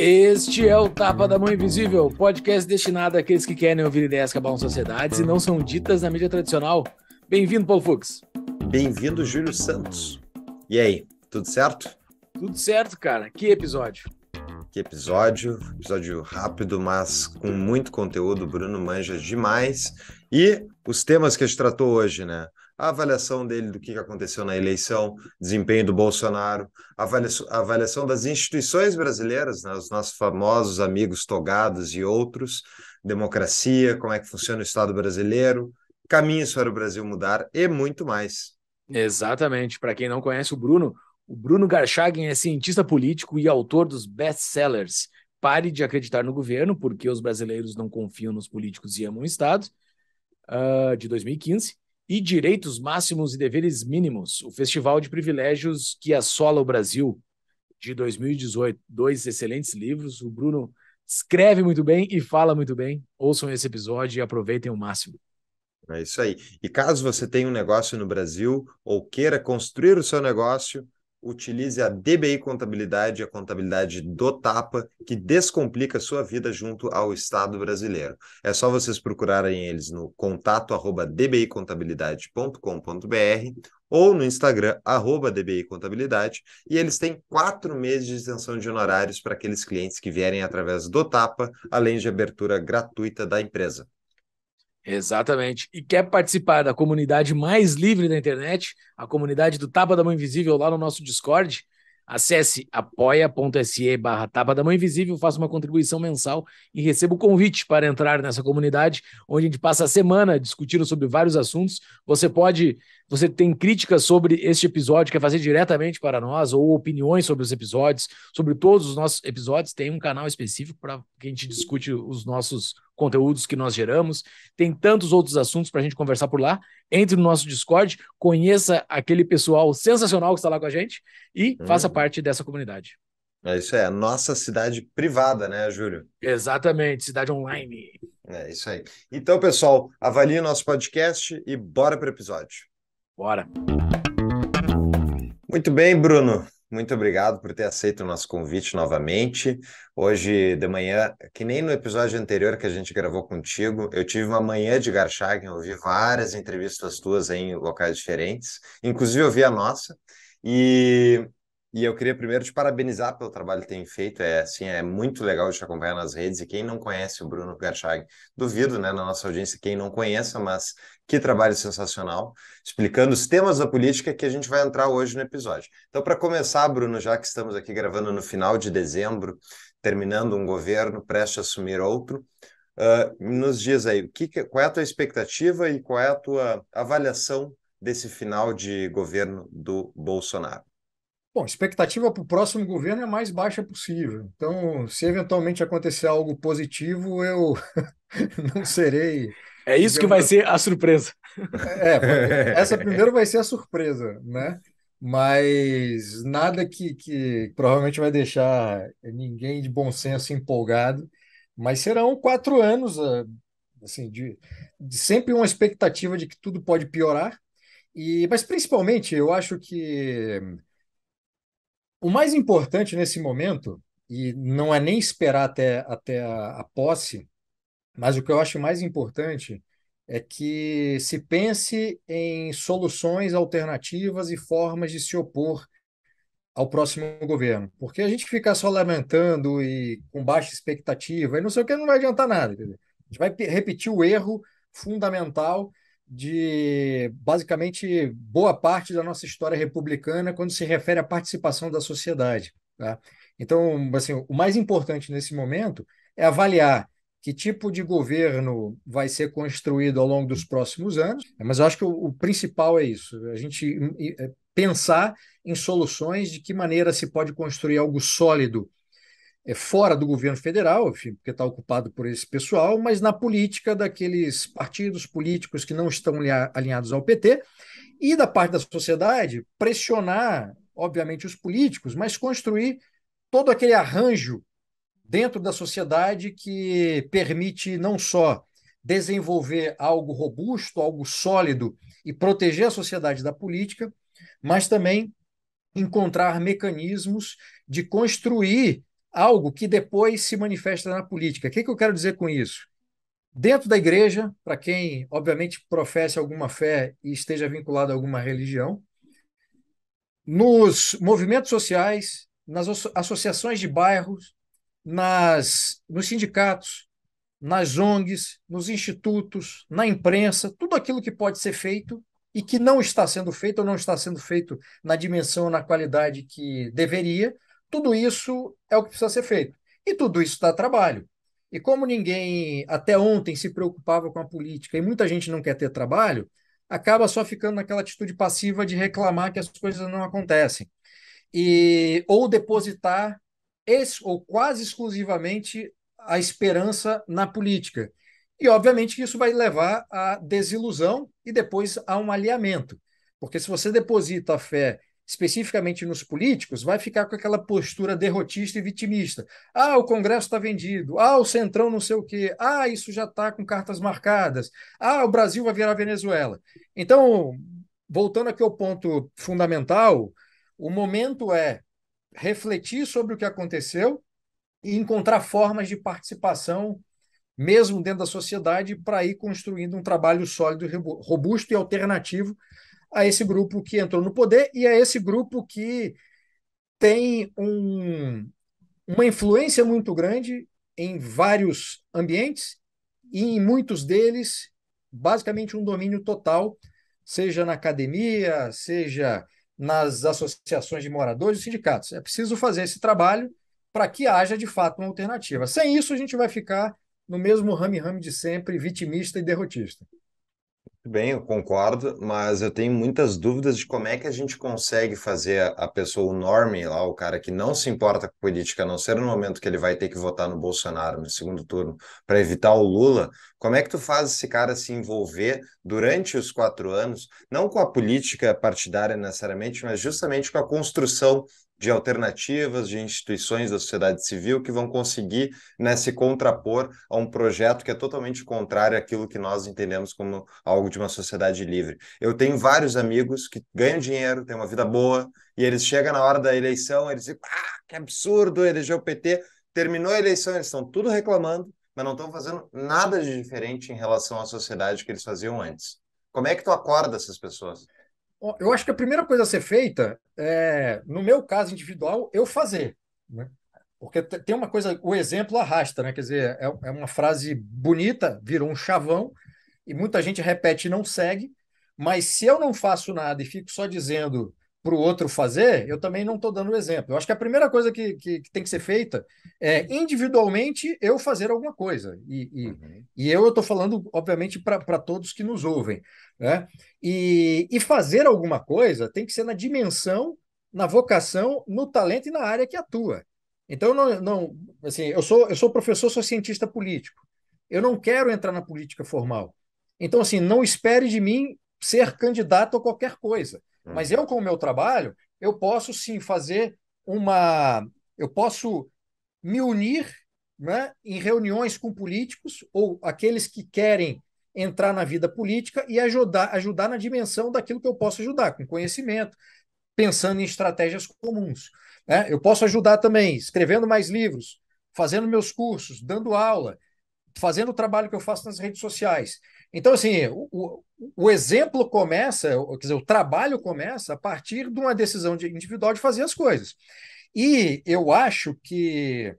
Este é o Tapa da Mão Invisível, podcast destinado àqueles que querem ouvir ideias que abalam sociedades e não são ditas na mídia tradicional. Bem-vindo, Paulo Fux. Bem-vindo, Júlio Santos. E aí, tudo certo? Tudo certo, cara. Que episódio? Que episódio, episódio rápido, mas com muito conteúdo. Bruno manja demais. E os temas que a gente tratou hoje, né? A avaliação dele do que aconteceu na eleição, desempenho do Bolsonaro, a avaliação das instituições brasileiras, né? os nossos famosos amigos togados e outros, democracia, como é que funciona o Estado brasileiro, caminhos para o Brasil mudar e muito mais. Exatamente. Para quem não conhece o Bruno, o Bruno Garchagen é cientista político e autor dos best-sellers Pare de Acreditar no Governo, porque os brasileiros não confiam nos políticos e amam o Estado, uh, de 2015, e Direitos Máximos e Deveres Mínimos, o festival de privilégios que assola o Brasil, de 2018. Dois excelentes livros. O Bruno escreve muito bem e fala muito bem. Ouçam esse episódio e aproveitem o máximo. É isso aí. E caso você tenha um negócio no Brasil ou queira construir o seu negócio, utilize a DBI Contabilidade, a contabilidade do Tapa, que descomplica a sua vida junto ao Estado brasileiro. É só vocês procurarem eles no contato @dbicontabilidade.com.br ou no Instagram, arroba DBI Contabilidade, e eles têm quatro meses de isenção de honorários para aqueles clientes que vierem através do TAPA, além de abertura gratuita da empresa. Exatamente. E quer participar da comunidade mais livre da internet, a comunidade do Tapa da Mão Invisível lá no nosso Discord? Acesse apoia.se barra Tapa da Mão Invisível, faça uma contribuição mensal e receba o convite para entrar nessa comunidade, onde a gente passa a semana discutindo sobre vários assuntos. Você pode você tem críticas sobre este episódio, quer fazer diretamente para nós, ou opiniões sobre os episódios, sobre todos os nossos episódios, tem um canal específico para que a gente discute os nossos conteúdos que nós geramos. Tem tantos outros assuntos para a gente conversar por lá. Entre no nosso Discord, conheça aquele pessoal sensacional que está lá com a gente e hum. faça parte dessa comunidade. É isso é a nossa cidade privada, né, Júlio? Exatamente, cidade online. É isso aí. Então, pessoal, avalie o nosso podcast e bora para o episódio. Bora! Muito bem, Bruno. Muito obrigado por ter aceito o nosso convite novamente. Hoje de manhã, que nem no episódio anterior que a gente gravou contigo, eu tive uma manhã de Garchagen, ouvi várias entrevistas tuas em locais diferentes, inclusive ouvi a nossa. E e eu queria primeiro te parabenizar pelo trabalho que tem feito. É assim, é muito legal te acompanhar nas redes. E quem não conhece o Bruno Garchag, duvido, né, na nossa audiência, quem não conheça, mas que trabalho sensacional, explicando os temas da política que a gente vai entrar hoje no episódio. Então, para começar, Bruno, já que estamos aqui gravando no final de dezembro, terminando um governo, prestes a assumir outro, uh, nos diz aí, que, qual é a tua expectativa e qual é a tua avaliação desse final de governo do Bolsonaro? Bom, expectativa para o próximo governo é a mais baixa possível. Então, se eventualmente acontecer algo positivo, eu não serei. É isso digamos, que vai ser a surpresa. É, é essa primeiro vai ser a surpresa, né? Mas nada que, que provavelmente vai deixar ninguém de bom senso empolgado. Mas serão quatro anos ah, assim, de, de sempre uma expectativa de que tudo pode piorar. E, mas principalmente, eu acho que o mais importante nesse momento, e não é nem esperar até, até a, a posse, mas o que eu acho mais importante é que se pense em soluções alternativas e formas de se opor ao próximo governo. Porque a gente ficar só lamentando e com baixa expectativa e não sei o que não vai adiantar nada. A gente vai repetir o erro fundamental de basicamente boa parte da nossa história republicana quando se refere à participação da sociedade. Tá? Então, assim, o mais importante nesse momento é avaliar que tipo de governo vai ser construído ao longo dos próximos anos, né? mas eu acho que o, o principal é isso, a gente pensar em soluções de que maneira se pode construir algo sólido é, fora do governo federal, enfim, porque está ocupado por esse pessoal, mas na política daqueles partidos políticos que não estão alinhados ao PT, e da parte da sociedade, pressionar, obviamente, os políticos, mas construir todo aquele arranjo dentro da sociedade que permite não só desenvolver algo robusto, algo sólido e proteger a sociedade da política, mas também encontrar mecanismos de construir algo que depois se manifesta na política. O que, que eu quero dizer com isso? Dentro da igreja, para quem, obviamente, professa alguma fé e esteja vinculado a alguma religião, nos movimentos sociais, nas associações de bairros, nas, nos sindicatos, nas ONGs, nos institutos, na imprensa, tudo aquilo que pode ser feito e que não está sendo feito ou não está sendo feito na dimensão, na qualidade que deveria, tudo isso é o que precisa ser feito. E tudo isso dá trabalho. E como ninguém até ontem se preocupava com a política e muita gente não quer ter trabalho, acaba só ficando naquela atitude passiva de reclamar que as coisas não acontecem. E, ou depositar esse, ou quase exclusivamente a esperança na política. E, obviamente, que isso vai levar à desilusão e depois a um alinhamento. Porque se você deposita a fé especificamente nos políticos, vai ficar com aquela postura derrotista e vitimista. Ah, o Congresso está vendido. Ah, o Centrão não sei o quê. Ah, isso já está com cartas marcadas. Ah, o Brasil vai virar Venezuela. Então, voltando aqui ao ponto fundamental, o momento é refletir sobre o que aconteceu e encontrar formas de participação, mesmo dentro da sociedade, para ir construindo um trabalho sólido, robusto e alternativo a esse grupo que entrou no poder e a esse grupo que tem um, uma influência muito grande em vários ambientes e em muitos deles basicamente um domínio total, seja na academia, seja nas associações de moradores e sindicatos. É preciso fazer esse trabalho para que haja de fato uma alternativa. Sem isso, a gente vai ficar no mesmo rame-rame de sempre, vitimista e derrotista. Bem, eu concordo, mas eu tenho muitas dúvidas de como é que a gente consegue fazer a, pessoa, o norme lá, o cara que não se importa com política, a não ser no momento que ele vai ter que votar no Bolsonaro no segundo turno, para evitar o Lula, como é que tu faz esse cara se envolver durante os quatro anos, não com a política partidária necessariamente, mas justamente com a construção de alternativas, de instituições da sociedade civil que vão conseguir né, se contrapor a um projeto que é totalmente contrário àquilo que nós entendemos como algo de uma sociedade livre. Eu tenho vários amigos que ganham dinheiro, têm uma vida boa, e eles chegam na hora da eleição, eles dizem, ah, que absurdo, elegeu o PT. Terminou a eleição, eles estão tudo reclamando, mas não estão fazendo nada de diferente em relação à sociedade que eles faziam antes. Como é que tu acorda essas pessoas? eu acho que a primeira coisa a ser feita é, no meu caso individual, eu fazer. Né? Porque tem uma coisa, o exemplo arrasta, né? Quer dizer, é, é uma frase bonita, virou um chavão, e muita gente repete e não segue, mas se eu não faço nada e fico só dizendo para o outro fazer, eu também não estou dando exemplo. Eu acho que a primeira coisa que, que, que, tem que ser feita é individualmente eu fazer alguma coisa. E, e, uhum. e eu estou falando, obviamente, para todos que nos ouvem. Né? E, e fazer alguma coisa tem que ser na dimensão, na vocação, no talento e na área que atua. Então, não, não assim, eu sou, eu sou professor, sou cientista político. Eu não quero entrar na política formal. Então, assim, não espere de mim ser candidato a qualquer coisa. Mas eu, com o meu trabalho, eu posso sim fazer uma. Eu posso me unir né, em reuniões com políticos ou aqueles que querem entrar na vida política e ajudar, ajudar na dimensão daquilo que eu posso ajudar, com conhecimento, pensando em estratégias comuns. Né? Eu posso ajudar também escrevendo mais livros, fazendo meus cursos, dando aula, fazendo o trabalho que eu faço nas redes sociais. Então, assim, o, o exemplo começa, quer dizer, o trabalho começa a partir de uma decisão de, individual de fazer as coisas. E eu acho que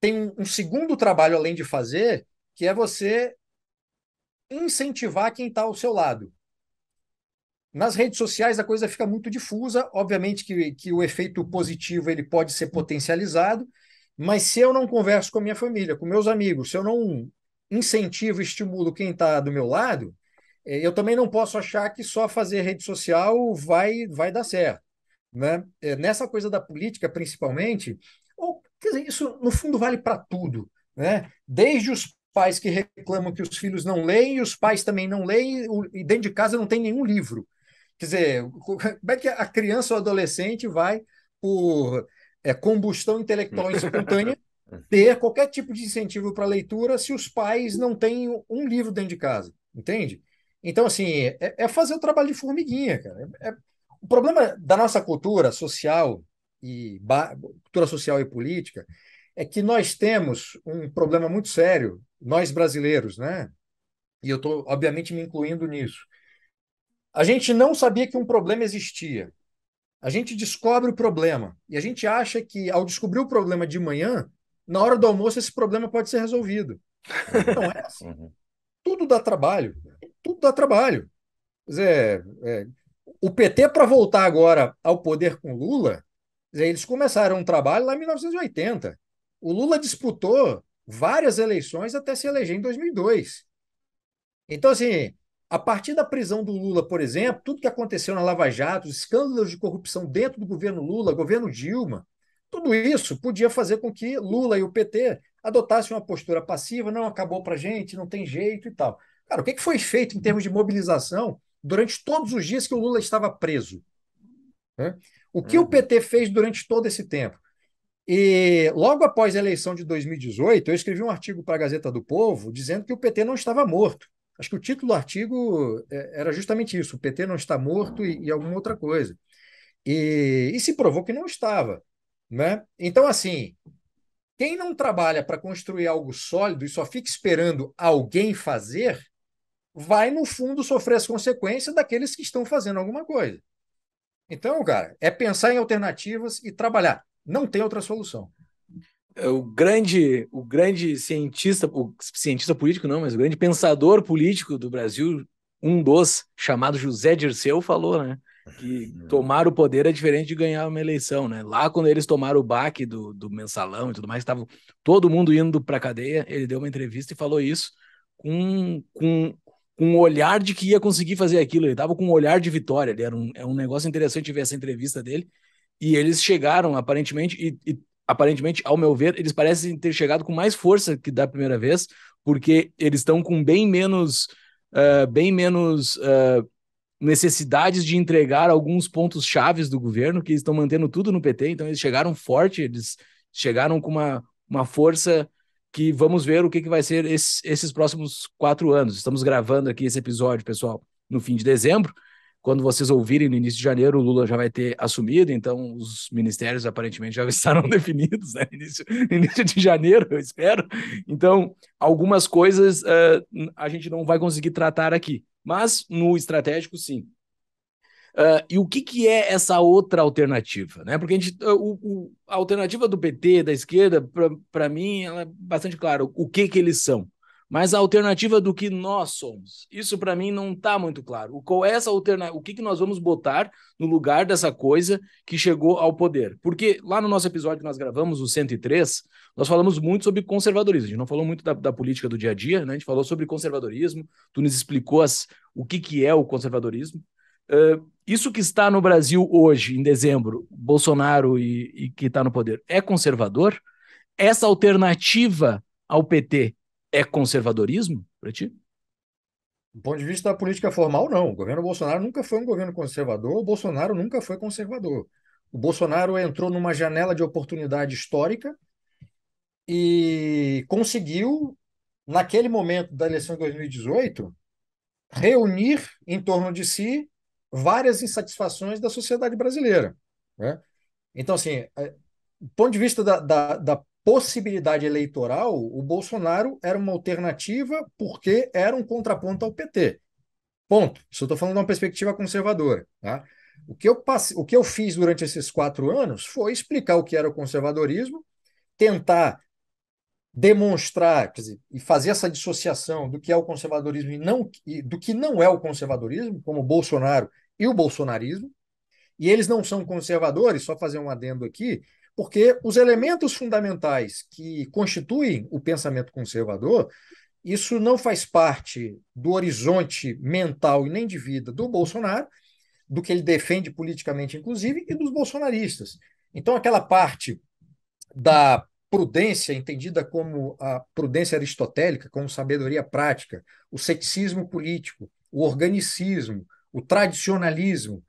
tem um, segundo trabalho além de fazer, que é você incentivar quem está ao seu lado. Nas redes sociais a coisa fica muito difusa, obviamente que, que o efeito positivo ele pode ser potencializado, mas se eu não converso com a minha família, com meus amigos, se eu não incentivo, estimulo quem está do meu lado, é, eu também não posso achar que só fazer rede social vai, vai dar certo. Né? É, nessa coisa da política, principalmente, ou, quer dizer, isso no fundo vale para tudo. Né? Desde os pais que reclamam que os filhos não leem, e os pais também não leem, e dentro de casa não tem nenhum livro. Quer dizer, como é que a criança ou adolescente vai por é, combustão intelectual espontânea ter qualquer tipo de incentivo para leitura se os pais não têm um livro dentro de casa, entende? Então, assim, é, é fazer o trabalho de formiguinha, cara. É, é, o problema da nossa cultura social e cultura social e política é que nós temos um problema muito sério, nós brasileiros, né? E eu estou, obviamente, me incluindo nisso. A gente não sabia que um problema existia. A gente descobre o problema e a gente acha que, ao descobrir o problema de manhã, na hora do almoço esse problema pode ser resolvido. Não é assim. Uhum. Tudo dá trabalho. Tudo dá trabalho. Dizer, é, o PT, para voltar agora ao poder com Lula, dizer, eles começaram um trabalho lá em 1980. O Lula disputou várias eleições até se eleger em 2002. Então, assim, a partir da prisão do Lula, por exemplo, tudo que aconteceu na Lava Jato, os escândalos de corrupção dentro do governo Lula, governo Dilma, tudo isso podia fazer com que Lula e o PT adotassem uma postura passiva, não acabou para gente, não tem jeito e tal. Cara, o que foi feito em termos de mobilização durante todos os dias que o Lula estava preso? Né? O que o uhum. PT fez durante todo esse tempo? E logo após a eleição de 2018, eu escrevi um artigo para a Gazeta do Povo dizendo que o PT não estava morto. Acho que o título do artigo é, era justamente isso: o PT não está morto e, e alguma outra coisa. E, e se provou que não estava. Né? Então, assim, quem não trabalha para construir algo sólido e só fica esperando alguém fazer, vai, no fundo, sofrer as consequências daqueles que estão fazendo alguma coisa. Então, cara, é pensar em alternativas e trabalhar. Não tem outra solução. É, o grande, o grande cientista, o cientista político não, mas o grande pensador político do Brasil, um dos, chamado José Dirceu, falou, né? que é. tomar o poder é diferente de ganhar uma eleição, né? Lá quando eles tomaram o baque do, do mensalão e tudo mais, estava todo mundo indo para cadeia, ele deu uma entrevista e falou isso com, com, com um olhar de que ia conseguir fazer aquilo, ele estava com um olhar de vitória, ele era um, é um negócio interessante ver essa entrevista dele, e eles chegaram, aparentemente, e, e aparentemente, ao meu ver, eles parecem ter chegado com mais força que da primeira vez, porque eles estão com bem menos... Uh, bem menos uh, necessidades de entregar alguns pontos chaves do governo, que estão mantendo tudo no PT, então eles chegaram forte, eles chegaram com uma, uma força que vamos ver o que, que vai ser esse, esses próximos quatro anos. Estamos gravando aqui esse episódio, pessoal, no fim de dezembro. Quando vocês ouvirem no início de janeiro, o Lula já vai ter assumido, então os ministérios aparentemente já estarão definidos, né? Início, início de janeiro, eu espero. Então, algumas coisas uh, a gente não vai conseguir tratar aqui mas no estratégico, sim. Uh, e o que, que é essa outra alternativa? Né? Porque a, gente, ah, o, o, a alternativa do PT, da esquerda, para mim, ela é bastante clara. O que, que eles são? mas a alternativa do que nós somos. Isso para mim não está muito claro. O qual é essa alternativa? O que, que nós vamos botar no lugar dessa coisa que chegou ao poder? Porque lá no nosso episódio que nós gravamos, o 103, nós falamos muito sobre conservadorismo. A gente não falou muito da, da política do dia a dia, né? A gente falou sobre conservadorismo. Tu nos explicou as, o que, que é o conservadorismo. Uh, isso que está no Brasil hoje, em dezembro, Bolsonaro e, e que está no poder, é conservador? Essa alternativa ao PT é conservadorismo para ti? Do ponto de vista da política formal, não. O governo Bolsonaro nunca foi um governo conservador, o Bolsonaro nunca foi conservador. O Bolsonaro entrou numa janela de oportunidade histórica e conseguiu, naquele momento da eleição de 2018, reunir em torno de si várias insatisfações da sociedade brasileira. Né? Então, assim, é, do ponto de vista da, da, da possibilidade eleitoral, o Bolsonaro era uma alternativa porque era um contraponto ao PT. Ponto. Isso eu estou falando de uma perspectiva conservadora. Tá? O, que eu passe... o que eu fiz durante esses quatro anos foi explicar o que era o conservadorismo, tentar demonstrar dizer, e fazer essa dissociação do que é o conservadorismo e, não, e do que não é o conservadorismo, como o Bolsonaro e o bolsonarismo. E eles não são conservadores, só fazer um adendo aqui, porque os elementos fundamentais que constituem o pensamento conservador, isso não faz parte do horizonte mental e nem de vida do Bolsonaro, do que ele defende politicamente, inclusive, e dos bolsonaristas. Então, aquela parte da prudência, entendida como a prudência aristotélica, como sabedoria prática, o ceticismo político, o organicismo, o tradicionalismo,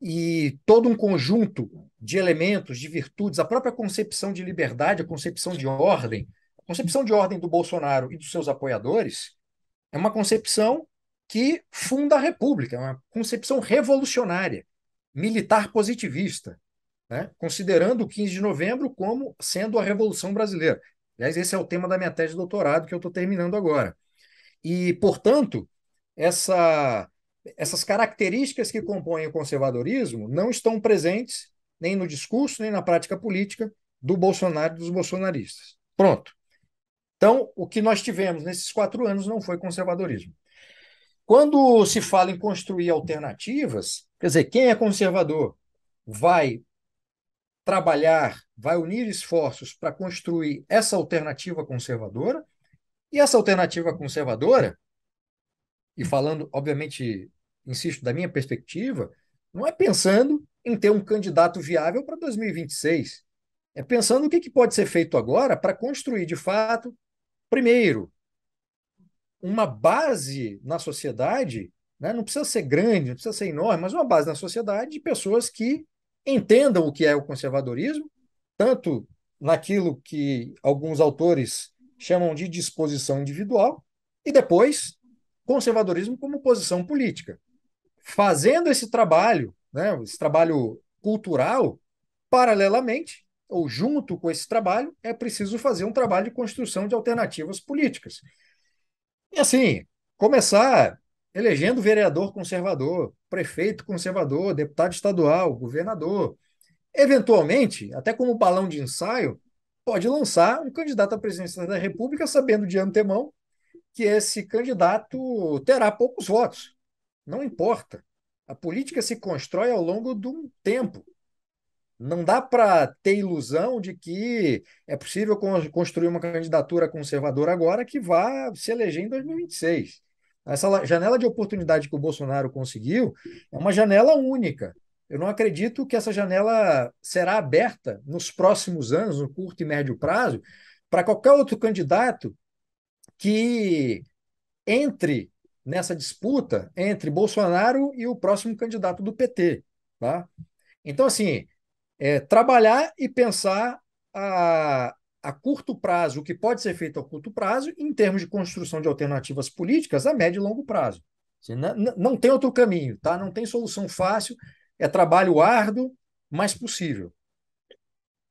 e todo um conjunto de elementos, de virtudes, a própria concepção de liberdade, a concepção de ordem, a concepção de ordem do Bolsonaro e dos seus apoiadores é uma concepção que funda a República, é uma concepção revolucionária, militar positivista, né? considerando o 15 de novembro como sendo a Revolução Brasileira. Aliás, esse é o tema da minha tese de doutorado que eu estou terminando agora. E, portanto, essa essas características que compõem o conservadorismo não estão presentes nem no discurso, nem na prática política do Bolsonaro e dos bolsonaristas. Pronto. Então, o que nós tivemos nesses quatro anos não foi conservadorismo. Quando se fala em construir alternativas, quer dizer, quem é conservador vai trabalhar, vai unir esforços para construir essa alternativa conservadora, e essa alternativa conservadora, e falando, obviamente, insisto, da minha perspectiva, não é pensando em ter um candidato viável para 2026. É pensando o que, que pode ser feito agora para construir, de fato, primeiro, uma base na sociedade, né? não precisa ser grande, não precisa ser enorme, mas uma base na sociedade de pessoas que entendam o que é o conservadorismo, tanto naquilo que alguns autores chamam de disposição individual, e depois conservadorismo como posição política fazendo esse trabalho, né, esse trabalho cultural, paralelamente, ou junto com esse trabalho, é preciso fazer um trabalho de construção de alternativas políticas. E assim, começar elegendo vereador conservador, prefeito conservador, deputado estadual, governador. Eventualmente, até como balão de ensaio, pode lançar um candidato à presidência da República, sabendo de antemão que esse candidato terá poucos votos. Não importa. A política se constrói ao longo de um tempo. Não dá para ter ilusão de que é possível construir uma candidatura conservadora agora que vá se eleger em 2026. Essa janela de oportunidade que o Bolsonaro conseguiu é uma janela única. Eu não acredito que essa janela será aberta nos próximos anos, no curto e médio prazo, para qualquer outro candidato que entre nessa disputa entre Bolsonaro e o próximo candidato do PT. Tá? Então, assim, é, trabalhar e pensar a, a curto prazo, o que pode ser feito a curto prazo, em termos de construção de alternativas políticas a médio e longo prazo. Assim, não, não tem outro caminho, tá? não tem solução fácil, é trabalho árduo, mas possível.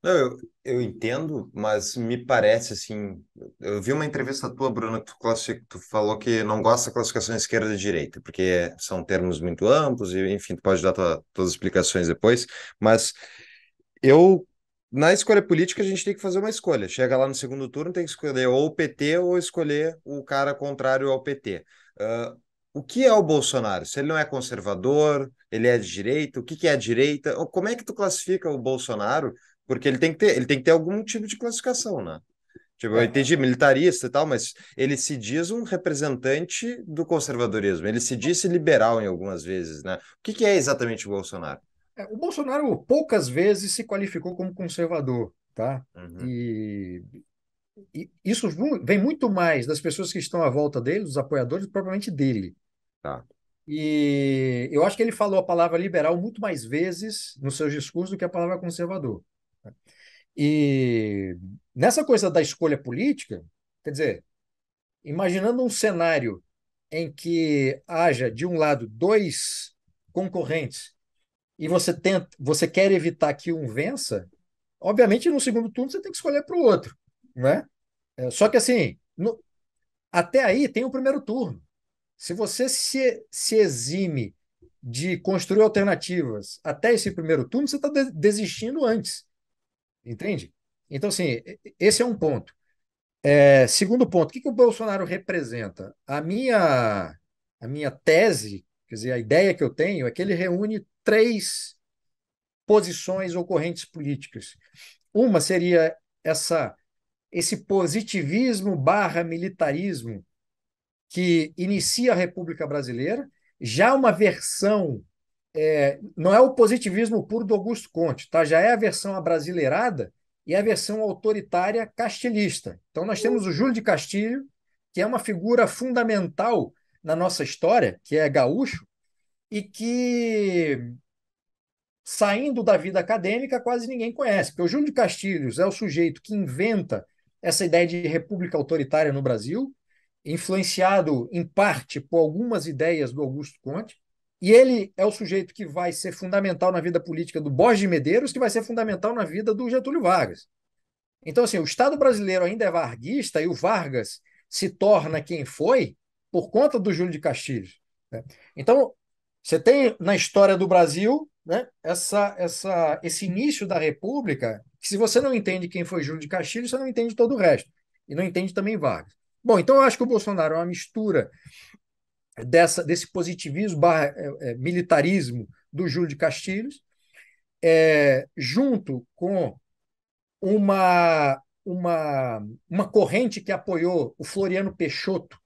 Eu, eu entendo, mas me parece assim. Eu vi uma entrevista tua, Bruno, que tu, classific... tu falou que não gosta da classificação esquerda e direita, porque são termos muito amplos, e enfim, tu pode dar tua, todas as explicações depois. Mas eu, na escolha política, a gente tem que fazer uma escolha. Chega lá no segundo turno, tem que escolher ou o PT ou escolher o cara contrário ao PT. Uh, ah, o que é o Bolsonaro? Se ele não é conservador, ele é de direita, o que, que é direita? Como é que tu classifica o Bolsonaro porque ele tem que ter, ele tem que ter algum tipo de classificação, né? Tipo, eu é. entendi militarista e tal, mas ele se diz um representante do conservadorismo. Ele se disse liberal em algumas vezes, né? O que, que é exatamente o Bolsonaro? É, o Bolsonaro poucas vezes se qualificou como conservador, tá? Uhum. E, e, isso vem muito mais das pessoas que estão à volta dele, dos apoiadores, propriamente dele. Tá. E eu acho que ele falou a palavra liberal muito mais vezes nos seus discursos do que a palavra conservador. E nessa coisa da escolha política, quer dizer, imaginando um cenário em que haja, de um lado, dois concorrentes e você tenta, você quer evitar que um vença, obviamente no segundo turno você tem que escolher para o outro, né? É, só que assim, no, até aí tem o primeiro turno. Se você se, se exime de construir alternativas até esse primeiro turno, você está de, desistindo antes. Entende? Então, assim, esse é um ponto. É, segundo ponto, o que, que o Bolsonaro representa? A minha, a minha tese, quer dizer, a ideia que eu tenho é que ele reúne três posições ou correntes políticas. Uma seria essa esse positivismo barra militarismo que inicia a República Brasileira, já uma versão é, não é o positivismo puro do Augusto Conte, tá? já é a versão abrasileirada e a versão autoritária castilhista. Então, nós temos o Júlio de Castilho, que é uma figura fundamental na nossa história, que é gaúcho, e que, saindo da vida acadêmica, quase ninguém conhece. Porque o Júlio de Castilhos é o sujeito que inventa essa ideia de república autoritária no Brasil, influenciado em parte por algumas ideias do Augusto Conte, e ele é o sujeito que vai ser fundamental na vida política do Borges de Medeiros, que vai ser fundamental na vida do Getúlio Vargas. Então, assim, o Estado brasileiro ainda é varguista e o Vargas se torna quem foi por conta do Júlio de Castilhos. Né? Então, você tem na história do Brasil né, essa, essa, esse início da República, que se você não entende quem foi Júlio de Castilhos, você não entende todo o resto. E não entende também Vargas. Bom, então eu acho que o Bolsonaro é uma mistura dessa, desse positivismo barra, é, é, militarismo do Júlio de Castilhos, é, junto com uma, uma, uma corrente que apoiou o Floriano Peixoto,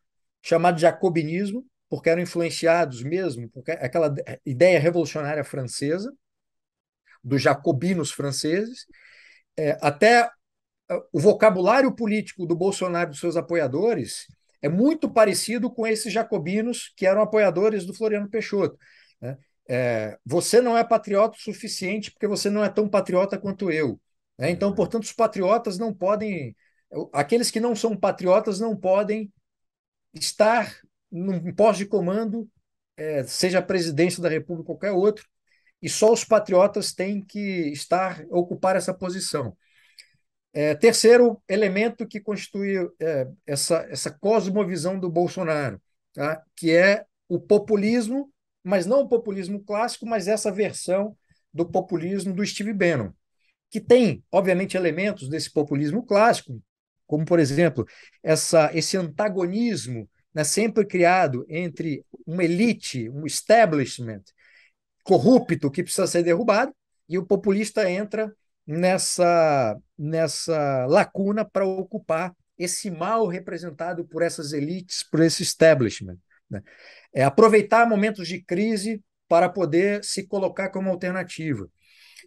chamado jacobinismo, porque eram influenciados mesmo por aquela ideia revolucionária francesa, dos jacobinos franceses, é, até é, o vocabulário político do Bolsonaro e dos seus apoiadores é muito parecido com esses jacobinos que eram apoiadores do Floriano Peixoto. Né? É, você não é patriota o suficiente porque você não é tão patriota quanto eu. Né? Então, uhum. portanto, os patriotas não podem. Aqueles que não são patriotas não podem estar num posto de comando, é, seja a presidência da República ou qualquer outro, e só os patriotas têm que estar ocupar essa posição. É, terceiro elemento que constitui é, essa, essa cosmovisão do Bolsonaro, tá? que é o populismo, mas não o populismo clássico, mas essa versão do populismo do Steve Bannon, que tem, obviamente, elementos desse populismo clássico, como, por exemplo, essa, esse antagonismo né, sempre criado entre uma elite, um establishment corrupto que precisa ser derrubado, e o populista entra nessa, nessa lacuna para ocupar esse mal representado por essas elites, por esse establishment. Né? É aproveitar momentos de crise para poder se colocar como alternativa.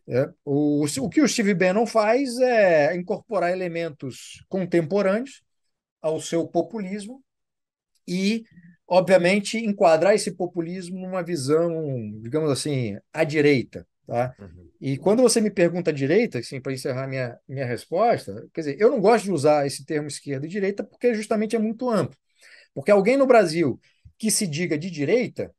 É, o, o que o Steve Bannon faz é incorporar elementos contemporâneos ao seu populismo e, obviamente, enquadrar esse populismo numa visão, digamos assim, à direita, Tá? Uhum. E quando você me pergunta direita, assim, para encerrar minha, minha resposta, quer dizer, eu não gosto de usar esse termo esquerda e direita porque justamente é muito amplo. Porque alguém no Brasil que se diga de direita,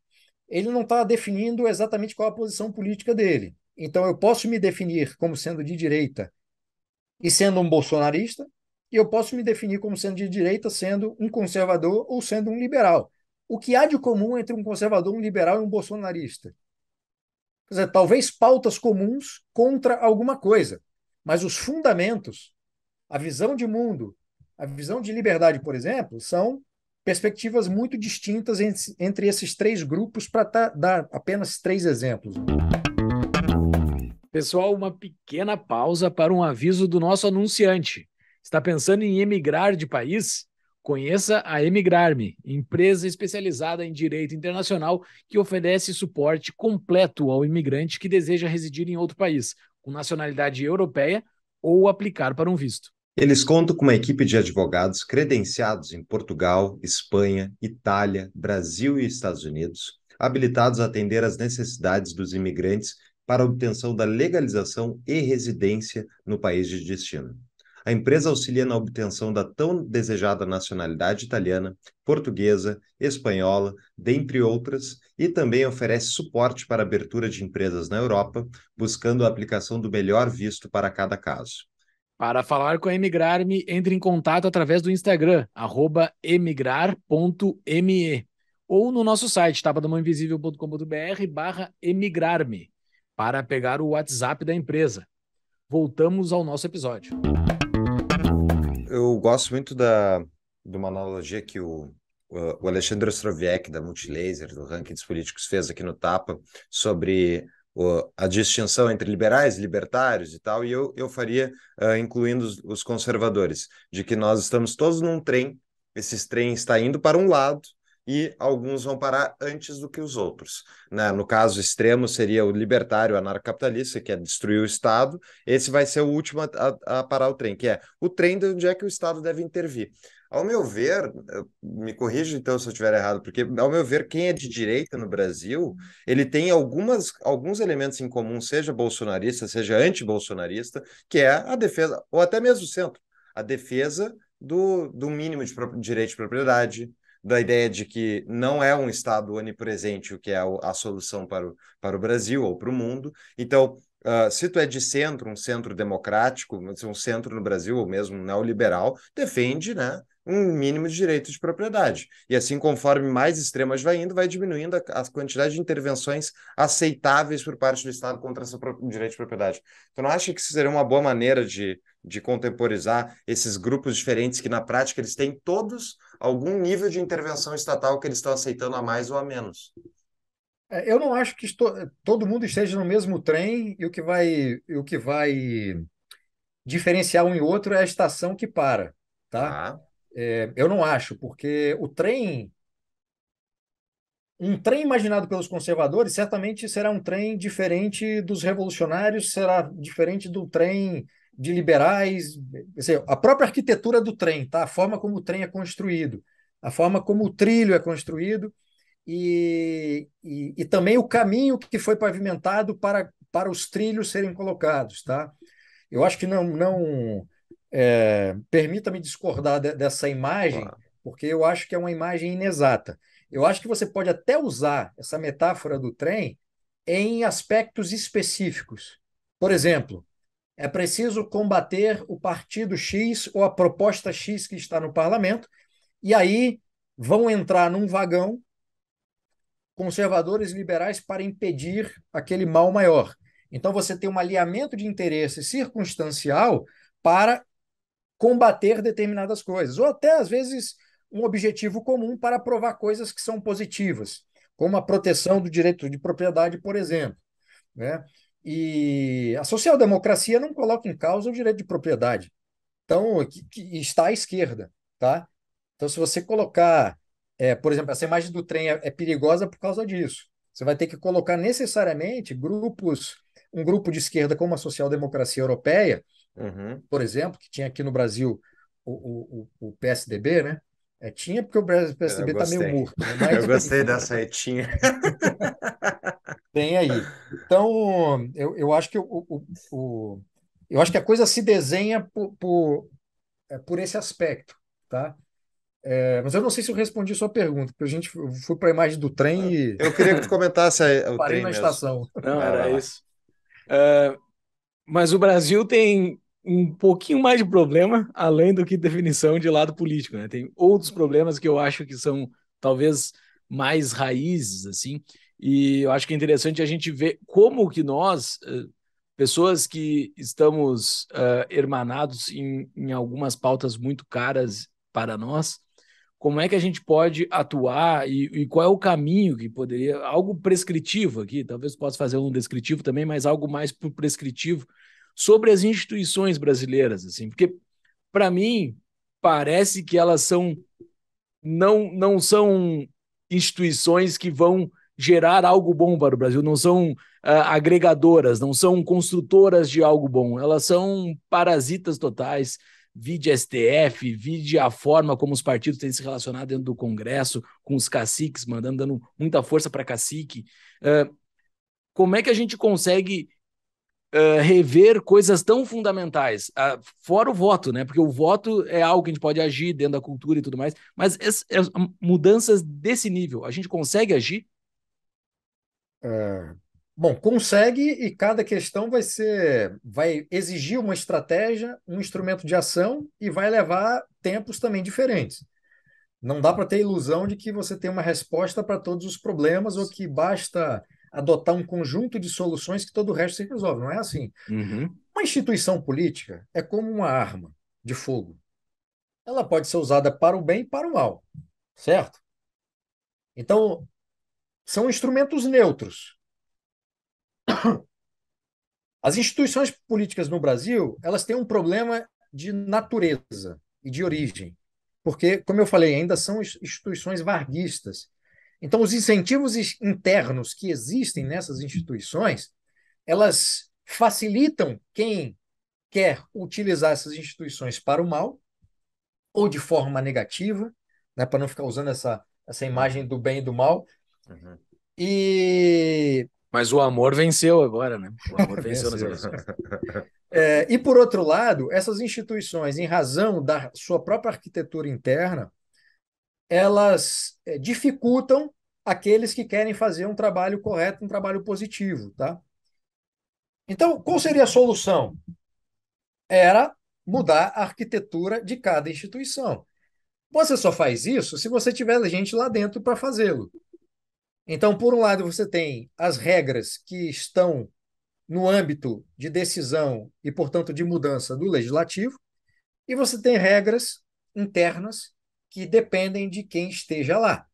ele não está definindo exatamente qual a posição política dele. Então, eu posso me definir como sendo de direita e sendo um bolsonarista, e eu posso me definir como sendo de direita, sendo um conservador ou sendo um liberal. O que há de comum entre um conservador, um liberal e um bolsonarista? Quer dizer, talvez pautas comuns contra alguma coisa, mas os fundamentos, a visão de mundo, a visão de liberdade, por exemplo, são perspectivas muito distintas entre esses três grupos para tá, dar apenas três exemplos. Pessoal, uma pequena pausa para um aviso do nosso anunciante. Está pensando em emigrar de país? Conheça a Emigrarme, empresa especializada em direito internacional que oferece suporte completo ao imigrante que deseja residir em outro país, com nacionalidade europeia ou aplicar para um visto. Eles contam com uma equipe de advogados credenciados em Portugal, Espanha, Itália, Brasil e Estados Unidos, habilitados a atender às necessidades dos imigrantes para obtenção da legalização e residência no país de destino. A empresa auxilia na obtenção da tão desejada nacionalidade italiana, portuguesa, espanhola, dentre outras, e também oferece suporte para abertura de empresas na Europa, buscando a aplicação do melhor visto para cada caso. Para falar com a Emigrarme, entre em contato através do Instagram, emigrar.me, ou no nosso site, tapadamãoinvisível.com.br barra emigrarme, para pegar o WhatsApp da empresa. Voltamos ao nosso episódio eu gosto muito da, de uma analogia que o, o Alexandre Ostrovieck, da Multilaser, do Ranking dos Políticos, fez aqui no Tapa, sobre a distinção entre liberais, libertários e tal, e eu, eu faria, uh, incluindo os, os, conservadores, de que nós estamos todos num trem, esse trem está indo para um lado, e alguns vão parar antes do que os outros. Né? No caso extremo, seria o libertário anarcapitalista, que é destruir o Estado. Esse vai ser o último a, a parar o trem, que é o trem de onde é que o Estado deve intervir. Ao meu ver, me corrija então se eu estiver errado, porque ao meu ver, quem é de direita no Brasil, ele tem algumas, alguns elementos em comum, seja bolsonarista, seja anti-bolsonarista, que é a defesa, ou até mesmo centro, a defesa do, do mínimo de direito de propriedade, da ideia de que não é um Estado onipresente o que é a, solução para o, para o Brasil ou para o mundo. Então, Uh, se tu é de centro, um centro democrático, um centro no Brasil, ou mesmo neoliberal, defende né, um mínimo de direito de propriedade. E assim, conforme mais extremas vai indo, vai diminuindo a, a quantidade de intervenções aceitáveis por parte do Estado contra esse direito de propriedade. Tu não acha que isso seria uma boa maneira de, de contemporizar esses grupos diferentes que, na prática, eles têm todos algum nível de intervenção estatal que eles estão aceitando a mais ou a menos. É, eu não acho que estou, todo mundo esteja no mesmo trem e o que vai, o que vai diferenciar um e outro é a estação que para, tá? Ah. É, eu não acho, porque o trem, um trem imaginado pelos conservadores certamente será um trem diferente dos revolucionários, será diferente do trem de liberais, a própria arquitetura do trem, tá? a forma como o trem é construído, a forma como o trilho é construído e, e, e também o caminho que foi pavimentado para, para os trilhos serem colocados. Tá? Eu acho que não, não é, permita-me discordar de, dessa imagem, claro. porque eu acho que é uma imagem inexata. Eu acho que você pode até usar essa metáfora do trem em aspectos específicos. Por exemplo, é preciso combater o partido X ou a proposta X que está no parlamento, e aí vão entrar num vagão conservadores e liberais para impedir aquele mal maior. Então você tem um alinhamento de interesse circunstancial para combater determinadas coisas, ou até às vezes um objetivo comum para provar coisas que são positivas, como a proteção do direito de propriedade, por exemplo. Né? E a social-democracia não coloca em causa o direito de propriedade. Então, que, que está à esquerda, tá? Então, se você colocar, é, por exemplo, essa imagem do trem é, é perigosa por causa disso. Você vai ter que colocar necessariamente grupos, um grupo de esquerda como a social-democracia europeia, uhum. por exemplo, que tinha aqui no Brasil o, o, o PSDB, né? É, tinha porque o PSDB está meio morto. Né? Mas... Eu gostei dessa retinha. Tem aí. Então, eu, eu acho que o, o, o eu acho que a coisa se desenha por, por, é, por esse aspecto, tá? É, mas eu não sei se eu respondi sua pergunta, porque a gente foi para a imagem do trem e. Eu queria que tu comentasse aí o Parei trem na mesmo. estação. Não, era isso. Uh, mas o Brasil tem um pouquinho mais de problema, além do que definição de lado político, né? Tem outros problemas que eu acho que são talvez mais raízes, assim. E eu acho que é interessante a gente ver como que nós, eh, pessoas que estamos uh, hermanados em, em algumas pautas muito caras para nós, como é que a gente pode atuar e, e, qual é o caminho que poderia. Algo prescritivo aqui, talvez possa fazer um descritivo também, mas algo mais prescritivo sobre as instituições brasileiras, assim, porque para mim parece que elas são não, não são instituições que vão gerar algo bom para o Brasil, não são uh, agregadoras, não são construtoras de algo bom, elas são parasitas totais. Vide STF, vide a forma como os partidos têm se relacionado dentro do Congresso, com os caciques, mandando dando muita força para cacique. Uh, como é que a gente consegue Uh, rever coisas tão fundamentais, uh, fora o voto, né? Porque o voto é algo que a gente pode agir dentro da cultura e tudo mais, mas es, é, mudanças desse nível, a gente consegue agir? bom, consegue e cada questão vai ser, vai exigir uma estratégia, um instrumento de ação e vai levar tempos também diferentes. Não dá para ter ilusão de que você tem uma resposta para todos os problemas ou que basta adotar um conjunto de soluções que todo o resto se resolve. Não é assim. Uhum. Uma instituição política é como uma arma de fogo. Ela pode ser usada para o bem e para o mal, certo? Então, são instrumentos neutros. As instituições políticas no Brasil, elas têm um problema de natureza e de origem, porque, como eu falei, ainda são instituições varguistas. Então, os incentivos internos que existem nessas instituições, elas facilitam quem quer utilizar essas instituições para o mal ou de forma negativa, né, para não ficar usando essa, essa imagem do bem e do mal, Uhum. E. Mas o amor venceu agora, né? O amor venceu nas eleições. É, e por outro lado, essas instituições, em razão da sua própria arquitetura interna, elas é, dificultam aqueles que querem fazer um trabalho correto, um trabalho positivo, tá? Então, qual seria a solução? Era mudar a arquitetura de cada instituição. Você só faz isso se você tiver gente lá dentro para fazê-lo. Então, por um lado, você tem as regras que estão no âmbito de decisão e, portanto, de mudança do legislativo, e você tem regras internas que dependem de quem esteja lá.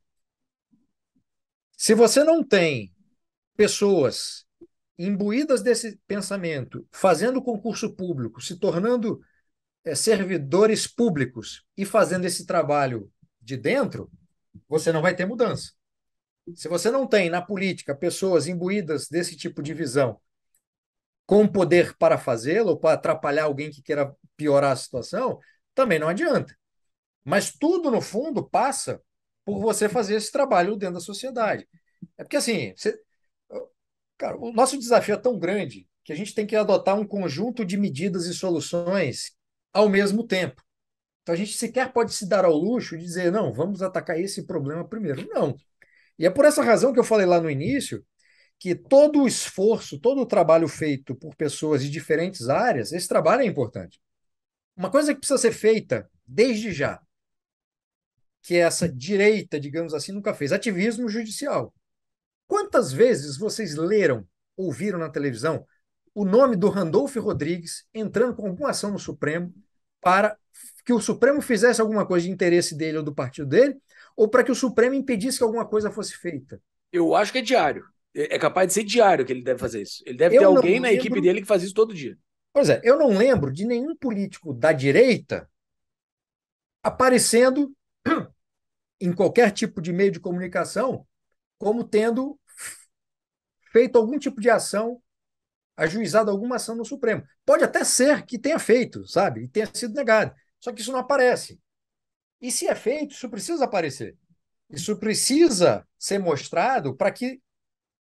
Se você não tem pessoas imbuídas desse pensamento, fazendo concurso público, se tornando é, servidores públicos e fazendo esse trabalho de dentro, você não vai ter mudança. Se você não tem na política pessoas imbuídas desse tipo de visão, com poder para fazê-lo, ou para atrapalhar alguém que queira piorar a situação, também não adianta. Mas tudo, no fundo, passa por você fazer esse trabalho dentro da sociedade. É porque, assim, você... Cara, o nosso desafio é tão grande que a gente tem que adotar um conjunto de medidas e soluções ao mesmo tempo. Então, a gente sequer pode se dar ao luxo de dizer, não, vamos atacar esse problema primeiro. Não. E é por essa razão que eu falei lá no início que todo o esforço, todo o trabalho feito por pessoas de diferentes áreas, esse trabalho é importante. Uma coisa que precisa ser feita desde já, que é essa direita, digamos assim, nunca fez, ativismo judicial. Quantas vezes vocês leram, ouviram na televisão o nome do Randolph Rodrigues entrando com alguma ação no Supremo para que o Supremo fizesse alguma coisa de interesse dele ou do partido dele ou para que o Supremo impedisse que alguma coisa fosse feita? Eu acho que é diário. É, é capaz de ser diário que ele deve fazer isso. Ele deve eu ter alguém lembro... na equipe dele que faz isso todo dia. Pois é, eu não lembro de nenhum político da direita aparecendo em qualquer tipo de meio de comunicação como tendo feito algum tipo de ação, ajuizado alguma ação no Supremo. Pode até ser que tenha feito, sabe? E tenha sido negado. Só que isso não aparece. E se é feito, isso precisa aparecer. Isso precisa ser mostrado para que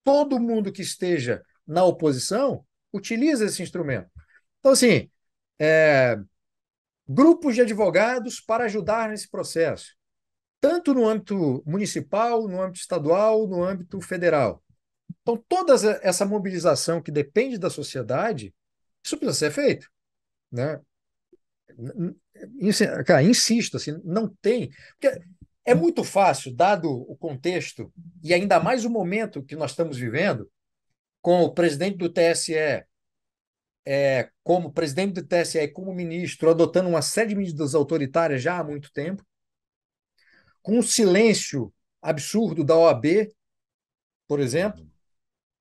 todo mundo que esteja na oposição utilize esse instrumento. Então, assim, é, grupos de advogados para ajudar nesse processo, tanto no âmbito municipal, no âmbito estadual, no âmbito federal. Então, toda essa mobilização que depende da sociedade, isso precisa ser feito. Né? cara, insisto, assim, não tem. é muito fácil, dado o contexto, e ainda mais o momento que nós estamos vivendo, com o presidente do TSE, é, como presidente do TSE e como ministro, adotando uma série de medidas autoritárias já há muito tempo, com o um silêncio absurdo da OAB, por exemplo,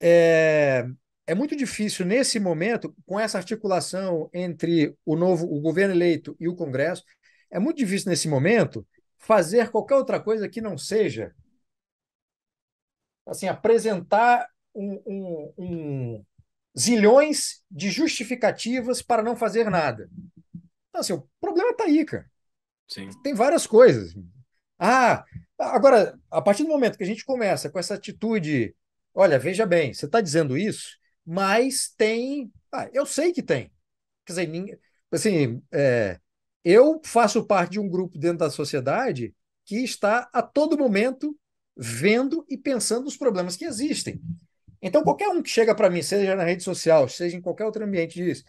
é, é muito difícil nesse momento, com essa articulação entre o novo o governo eleito e o Congresso, é muito difícil nesse momento fazer qualquer outra coisa que não seja assim apresentar um, um, um zilhões de justificativas para não fazer nada. Então, assim, o problema está aí, cara. Sim. Tem várias coisas. Ah, agora, a partir do momento que a gente começa com essa atitude, olha, veja bem, você está dizendo isso, mas tem. Ah, eu sei que tem. Quer dizer, ninguém, assim, é, eu faço parte de um grupo dentro da sociedade que está a todo momento vendo e pensando os problemas que existem. Então, qualquer um que chega para mim, seja na rede social, seja em qualquer outro ambiente, diz: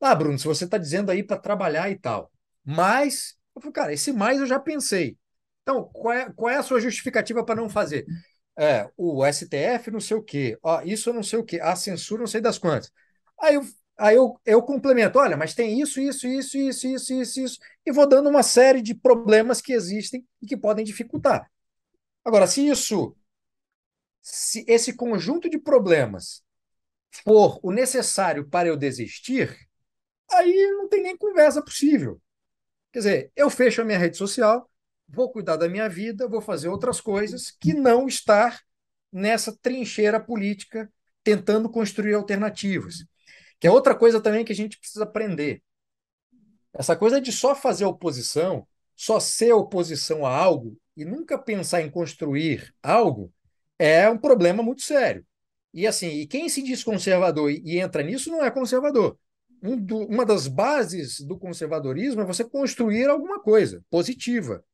Ah, Bruno, se você está dizendo aí para trabalhar e tal, mas, eu falo, cara, esse mais eu já pensei. Então, qual é, qual é a sua justificativa para não fazer? é, o STF não sei o quê, ó, isso não sei o quê, a censura não sei das quantas. Aí eu, aí eu, eu complemento, olha, mas tem isso, isso, isso, isso, isso, isso, isso, e vou dando uma série de problemas que existem e que podem dificultar. Agora, se isso, se esse conjunto de problemas for o necessário para eu desistir, aí não tem nem conversa possível. Quer dizer, eu fecho a minha rede social, vou cuidar da minha vida, vou fazer outras coisas que não estar nessa trincheira política tentando construir alternativas. Que é outra coisa também que a gente precisa aprender. Essa coisa de só fazer oposição, só ser oposição a algo e nunca pensar em construir algo é um problema muito sério. E assim, e quem se diz conservador e, entra nisso não é conservador. Um do, uma das bases do conservadorismo é você construir alguma coisa positiva,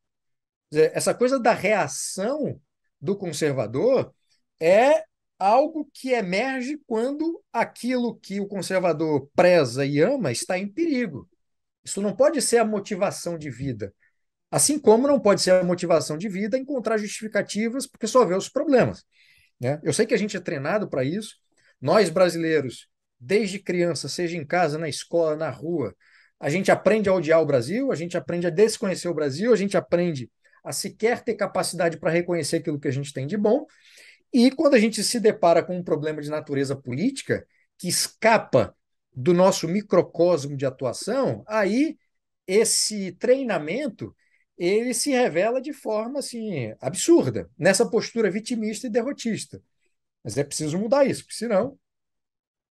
Dizer, essa coisa da reação do conservador é algo que emerge quando aquilo que o conservador preza e ama está em perigo. Isso não pode ser a motivação de vida. Assim como não pode ser a motivação de vida encontrar justificativas porque só vê os problemas. Né? Eu sei que a gente é treinado para isso. Nós, brasileiros, desde criança, seja em casa, na escola, na rua, a gente aprende a odiar o Brasil, a gente aprende a desconhecer o Brasil, a gente aprende a sequer ter capacidade para reconhecer aquilo que a gente tem de bom. E quando a gente se depara com um problema de natureza política que escapa do nosso microcosmo de atuação, aí esse treinamento ele se revela de forma assim absurda, nessa postura vitimista e derrotista. Mas é preciso mudar isso, porque senão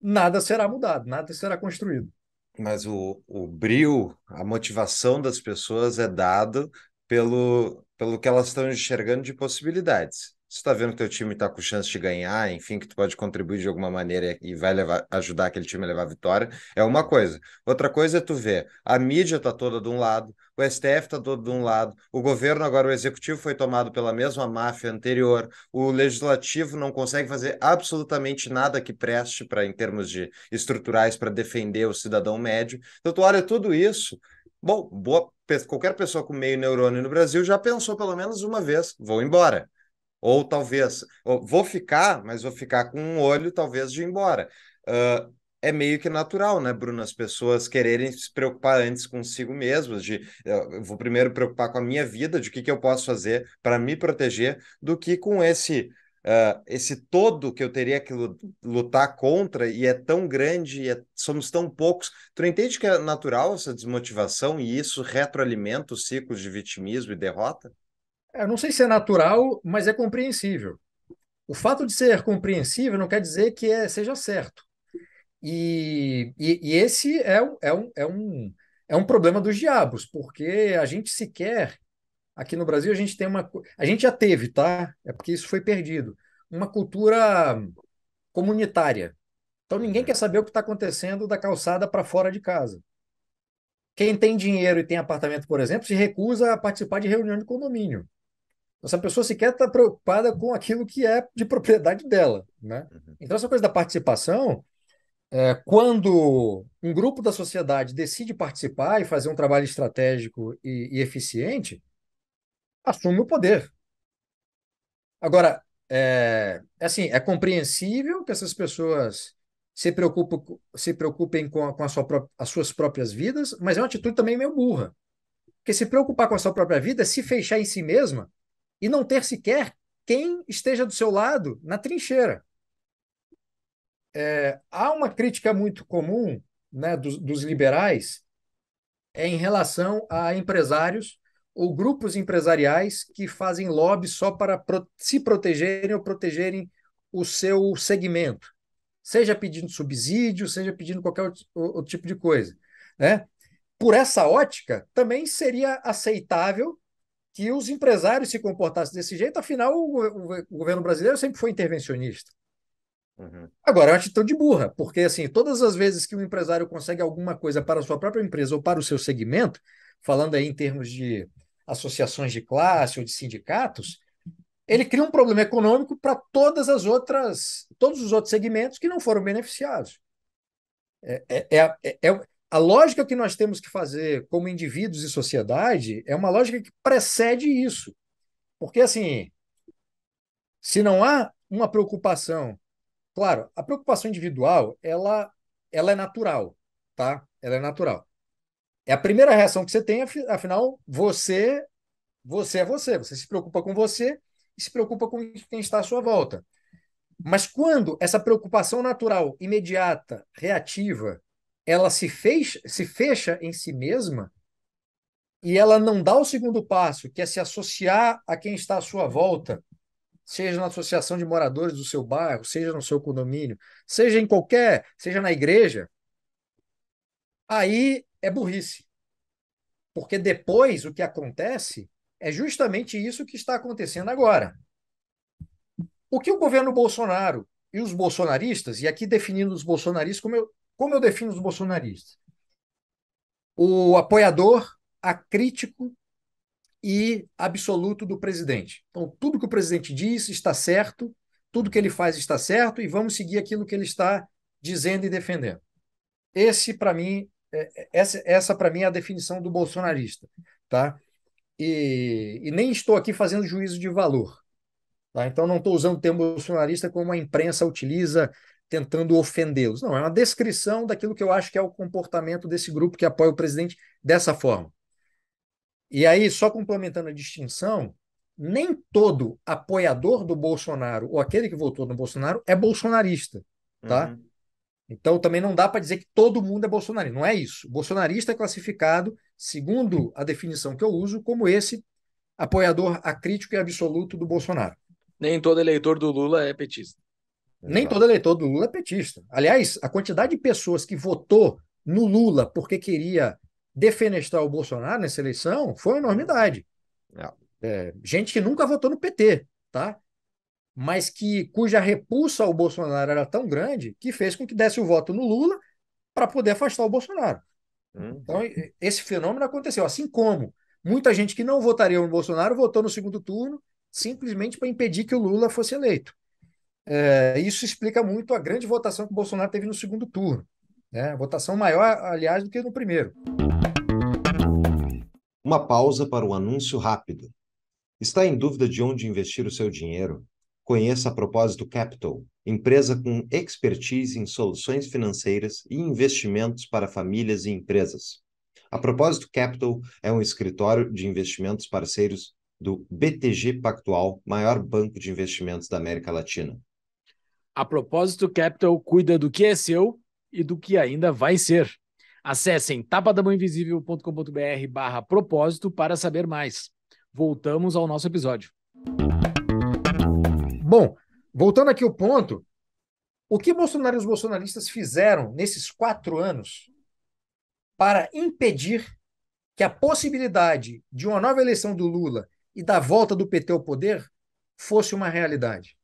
nada será mudado, nada será construído. Mas o, o brilho, a motivação das pessoas é dado pelo pelo que elas estão enxergando de possibilidades. Você está vendo que teu time está com chance de ganhar, enfim, que tu pode contribuir de alguma maneira e vai levar, ajudar aquele time a levar a vitória, é uma coisa. Outra coisa é tu ver, a mídia está toda de um lado, o STF está todo de um lado, o governo agora, o executivo foi tomado pela mesma máfia anterior, o legislativo não consegue fazer absolutamente nada que preste para em termos de estruturais para defender o cidadão médio. Então tu olha tudo isso, Bom, boa, qualquer pessoa com meio neurônio no Brasil já pensou pelo menos uma vez: vou embora. Ou talvez, ou, vou ficar, mas vou ficar com um olho talvez de ir embora. Uh, é meio que natural, né, Bruno? As pessoas quererem se preocupar antes consigo mesmas, de ah, eu vou primeiro preocupar com a minha vida, de o que, que eu posso fazer para me proteger, do que com esse uh, esse todo que eu teria que lutar contra e é tão grande e é, somos tão poucos. Tu entende que é natural essa desmotivação e isso retroalimenta os ciclos de vitimismo e derrota? Eu não sei se é natural, mas é compreensível. O fato de ser compreensível não quer dizer que é, seja certo. E, e, e esse é, é, um, é, um, é um problema dos diabos, porque a gente sequer Aqui no Brasil a gente tem uma. A gente já teve, tá? É porque isso foi perdido. Uma cultura comunitária. Então ninguém quer saber o que está acontecendo da calçada para fora de casa. Quem tem dinheiro e tem apartamento, por exemplo, se recusa a participar de reunião de condomínio. Então, essa pessoa sequer está preocupada com aquilo que é de propriedade dela. Né? Uhum. Então, essa coisa da participação, é, quando um grupo da sociedade decide participar e fazer um trabalho estratégico e, e eficiente, assume o poder. Agora, é, é, assim, é compreensível que essas pessoas se, se preocupem com, com sua, as suas próprias vidas, mas é uma atitude também meio burra. Porque se preocupar com a sua própria vida é se fechar em si mesma e não ter sequer quem esteja do seu lado na trincheira. É, há uma crítica muito comum né, dos, dos liberais é em relação a empresários ou grupos empresariais que fazem lobby só para pro se protegerem ou protegerem o seu segmento, seja pedindo subsídio, seja pedindo qualquer outro, outro tipo de coisa. Né? Por essa ótica, também seria aceitável que os empresários se comportassem desse jeito, afinal, o, o governo brasileiro sempre foi intervencionista. Uhum. Agora, é uma atitude burra, porque assim, todas as vezes que um empresário consegue alguma coisa para a sua própria empresa ou para o seu segmento, falando aí em termos de associações de classe ou de sindicatos, ele cria um problema econômico para todas as outras, todos os outros segmentos que não foram beneficiados. É, é, é, é, é a lógica que nós temos que fazer como indivíduos e sociedade é uma lógica que precede isso. Porque, assim, se não há uma preocupação, claro, a preocupação individual, ela, ela é natural, tá? Ela é natural é a primeira reação que você tem, afinal, você, você é você. Você se preocupa com você e se preocupa com quem está à sua volta. Mas quando essa preocupação natural, imediata, reativa, ela se, fez, se fecha em si mesma e ela não dá o segundo passo, que é se associar a quem está à sua volta, seja na associação de moradores do seu bairro, seja no seu condomínio, seja em qualquer, seja na igreja, aí é burrice. Porque depois o que acontece é justamente isso que está acontecendo agora. O que o governo Bolsonaro e os bolsonaristas, e aqui definindo os bolsonaristas, como eu, como eu defino os bolsonaristas? O apoiador acrítico e absoluto do presidente. Então, tudo que o presidente diz está certo, tudo que ele faz está certo e vamos seguir aquilo que ele está dizendo e defendendo. Esse, para mim, é, é, essa, essa para mim é a definição do bolsonarista, tá? E, e nem estou aqui fazendo juízo de valor, tá? Então não estou usando o termo bolsonarista como a imprensa utiliza tentando ofendê-los. Não, é uma descrição daquilo que eu acho que é o comportamento desse grupo que apoia o presidente dessa forma. E aí, só complementando a distinção, nem todo apoiador do Bolsonaro ou aquele que votou no Bolsonaro é bolsonarista, tá? Uhum. Então também não dá para dizer que todo mundo é bolsonarista. Não é isso. O bolsonarista é classificado, segundo a definição que eu uso, como esse apoiador acrítico e absoluto do Bolsonaro. Nem todo eleitor do Lula é petista. Nem todo eleitor do Lula é petista. Aliás, a quantidade de pessoas que votou no Lula porque queria defenestrar o Bolsonaro nessa eleição foi uma enormidade. É, é gente que nunca votou no PT, tá? mas que cuja repulsa ao Bolsonaro era tão grande que fez com que desse o voto no Lula para poder afastar o Bolsonaro. Uhum. Então, esse fenômeno aconteceu, assim como muita gente que não votaria no Bolsonaro votou no segundo turno simplesmente para impedir que o Lula fosse eleito. É, isso explica muito a grande votação que o Bolsonaro teve no segundo turno. Né? Votação maior, aliás, do que no primeiro. Uma pausa para um anúncio rápido. Está em dúvida de onde investir o seu dinheiro? Conheça a Propósito Capital, empresa com expertise em soluções financeiras e investimentos para famílias e empresas. A Propósito Capital é um escritório de investimentos parceiros do BTG Pactual, maior banco de investimentos da América Latina. A Propósito Capital cuida do que é seu e do que ainda vai ser. Acessem tapadamãoinvisível.com.br barra propósito para saber mais. Voltamos ao nosso episódio. Bom, voltando aqui ao ponto, o que Bolsonaro e os bolsonaristas fizeram nesses quatro anos para impedir que a possibilidade de uma nova eleição do Lula e da volta do PT ao poder fosse uma realidade?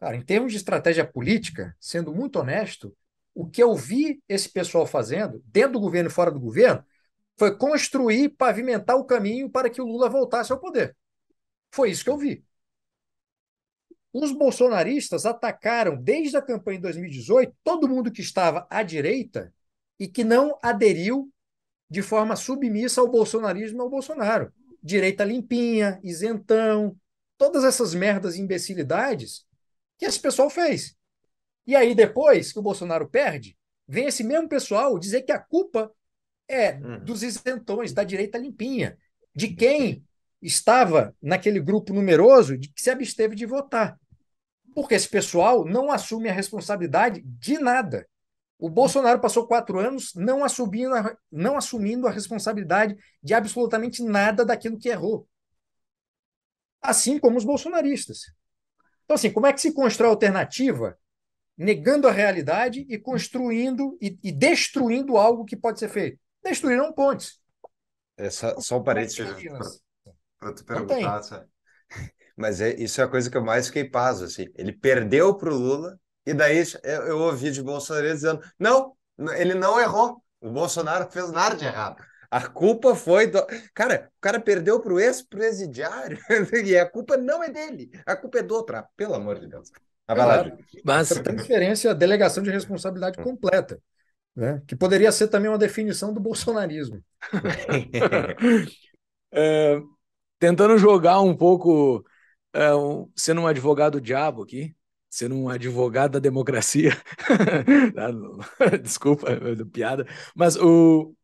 Cara, em termos de estratégia política, sendo muito honesto, o que eu vi esse pessoal fazendo, dentro do governo e fora do governo, foi construir, pavimentar o caminho para que o Lula voltasse ao poder. Foi isso que eu vi. Os bolsonaristas atacaram desde a campanha de 2018 todo mundo que estava à direita e que não aderiu de forma submissa ao bolsonarismo e ao Bolsonaro. Direita limpinha, isentão, todas essas merdas e imbecilidades que esse pessoal fez. E aí, depois que o Bolsonaro perde, vem esse mesmo pessoal dizer que a culpa é hum. dos isentões, da direita limpinha, de quem estava naquele grupo numeroso de que se absteve de votar. Porque esse pessoal não assume a responsabilidade de nada. O Bolsonaro passou quatro anos não assumindo, a, não assumindo a responsabilidade de absolutamente nada daquilo que errou. Assim como os bolsonaristas. Então, assim, como é que se constrói alternativa negando a realidade e construindo e, e destruindo algo que pode ser feito? Destruíram pontes. É só, só um parênteses para te perguntar. Mas é, isso é a coisa que eu mais fiquei paso, assim. Ele perdeu para o Lula e daí eu, eu ouvi de Bolsonaro dizendo, não, ele não errou, o Bolsonaro fez nada de errado. A culpa foi do. Cara, o cara perdeu para o ex-presidiário e a culpa não é dele, a culpa é do outro. Ah, pelo amor de Deus. A ah, claro, mas transferência, a delegação de responsabilidade hum. completa, né? que poderia ser também uma definição do bolsonarismo. é, tentando jogar um pouco uh, sendo um advogado diabo aqui, sendo um advogado da democracia, ah, desculpa, é piada, mas o,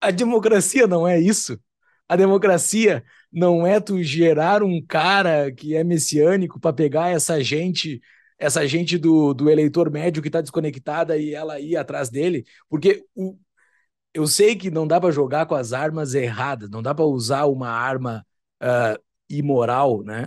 a democracia não é isso. A democracia não é tu gerar um cara que é messiânico para pegar essa gente essa gente do, do eleitor médio que está desconectada e ela ir atrás dele, porque o, eu sei que não dá para jogar com as armas erradas, não dá para usar uma arma uh, imoral, né?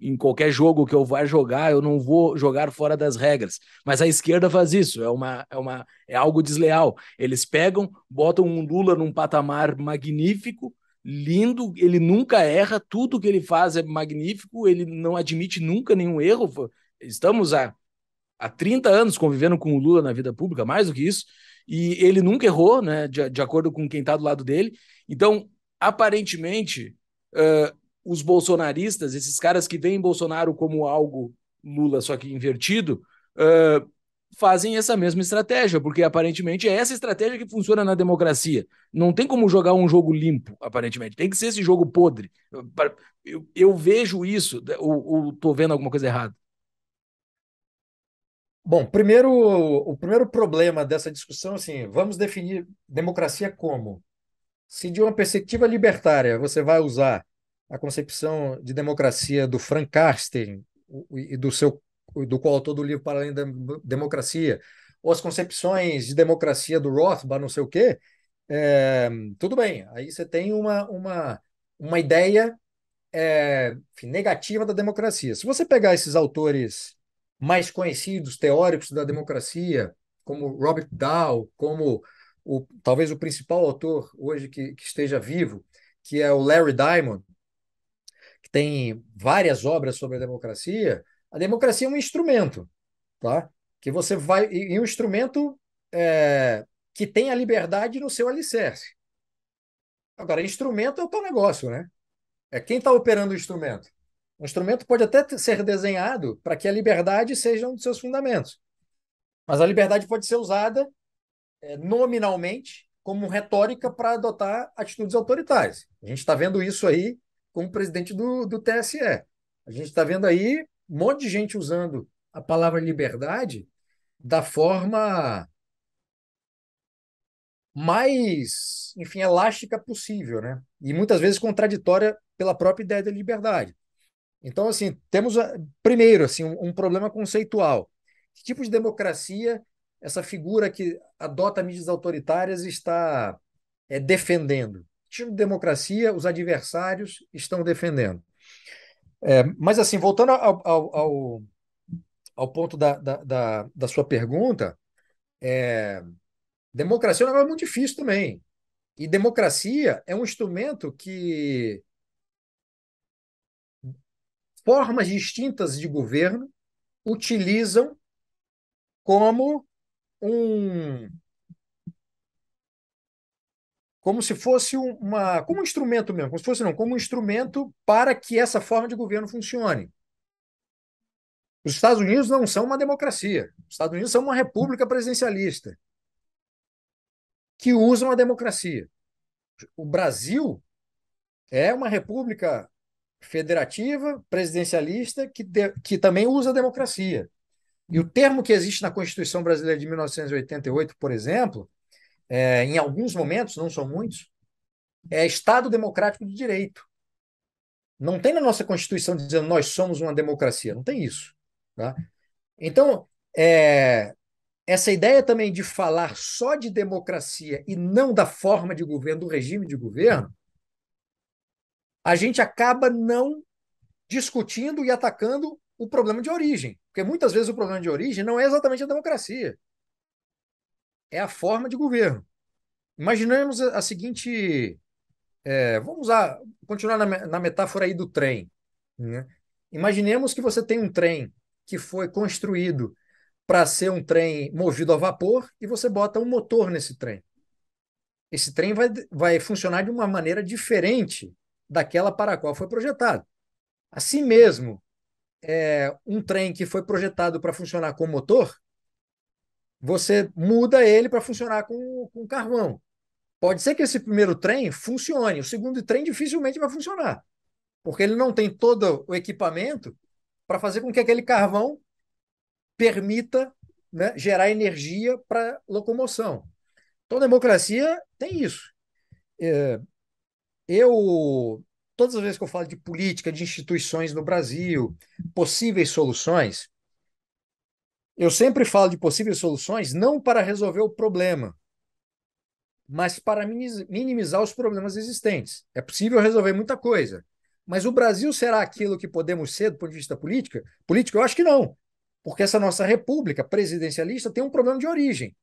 Em qualquer jogo que eu vá jogar, eu não vou jogar fora das regras. Mas a esquerda faz isso, é uma é uma é algo desleal. Eles pegam, botam um Lula num patamar magnífico, lindo, ele nunca erra, tudo que ele faz é magnífico, ele não admite nunca nenhum erro. Estamos há há 30 anos convivendo com o Lula na vida pública, mais do que isso, e ele nunca errou, né, de, de acordo com quem está do lado dele. Então, aparentemente, uh, os bolsonaristas, esses caras que veem Bolsonaro como algo Lula, só que invertido, uh, fazem essa mesma estratégia, porque aparentemente é essa estratégia que funciona na democracia. Não tem como jogar um jogo limpo, aparentemente. Tem que ser esse jogo podre. Eu, eu vejo isso, ou estou vendo alguma coisa errada? Bom, primeiro, o primeiro problema dessa discussão, assim, vamos definir democracia como? Se de uma perspectiva libertária você vai usar a concepção de democracia do Frank Carsten e do seu do coautor do livro Para Além da Democracia, ou as concepções de democracia do Rothbard, não sei o quê, é, tudo bem. Aí você tem uma, uma, uma ideia é, enfim, negativa da democracia. Se você pegar esses autores mais conhecidos, teóricos da democracia, como Robert Dow, como o, talvez o principal autor hoje que, que esteja vivo, que é o Larry Diamond, que tem várias obras sobre a democracia, a democracia é um instrumento, tá? Que você vai. E um instrumento é, que tem a liberdade no seu alicerce. Agora, instrumento é o teu negócio, né? É quem está operando o instrumento. O instrumento pode até ser desenhado para que a liberdade seja um dos seus fundamentos. Mas a liberdade pode ser usada é, nominalmente como retórica para adotar atitudes autoritárias. A gente está vendo isso aí como presidente do, do TSE. A gente está vendo aí um monte de gente usando a palavra liberdade da forma mais, enfim, elástica possível, né? E muitas vezes contraditória pela própria ideia da liberdade. Então, assim, temos primeiro assim um, problema conceitual. Que tipo de democracia essa figura que adota medidas autoritárias está é, defendendo? estilo de democracia os adversários estão defendendo. É, mas, assim, voltando ao, ao, ao, ao ponto da, da, da, da, sua pergunta, é, democracia é um negócio muito difícil também. E democracia é um instrumento que formas distintas de governo utilizam como um como se fosse uma como um instrumento mesmo, como se fosse não, como um instrumento para que essa forma de governo funcione. Os Estados Unidos não são uma democracia. Os Estados Unidos são uma república presidencialista que usam a democracia. O Brasil é uma república federativa, presidencialista, que, de, que também usa a democracia. E o termo que existe na Constituição Brasileira de 1988, por exemplo, é, em alguns momentos, não são muitos, é Estado democrático de direito. Não tem na nossa Constituição dizendo nós somos uma democracia, não tem isso. Tá? Então, é, essa ideia também de falar só de democracia e não da forma de governo, do regime de governo, a gente acaba não discutindo e atacando o problema de origem. Porque muitas vezes o problema de origem não é exatamente a democracia é a forma de governo. Imaginemos a, seguinte. É, vamos usar, continuar na, na, metáfora aí do trem. Né? Imaginemos que você tem um trem que foi construído para ser um trem movido a vapor e você bota um motor nesse trem. Esse trem vai, vai funcionar de uma maneira diferente daquela para a qual foi projetado. Assim mesmo, é, um trem que foi projetado para funcionar com motor você muda ele para funcionar com, com carvão. Pode ser que esse primeiro trem funcione, o segundo trem dificilmente vai funcionar, porque ele não tem todo o equipamento para fazer com que aquele carvão permita né, gerar energia para locomoção. Então, democracia tem isso. É, eu, todas as vezes que eu falo de política, de instituições no Brasil, possíveis soluções, eu sempre falo de possíveis soluções não para resolver o problema, mas para minimizar os problemas existentes. É possível resolver muita coisa. Mas o Brasil será aquilo que podemos ser do ponto de vista política? Político, eu acho que não. Porque essa nossa república presidencialista tem um problema de origem,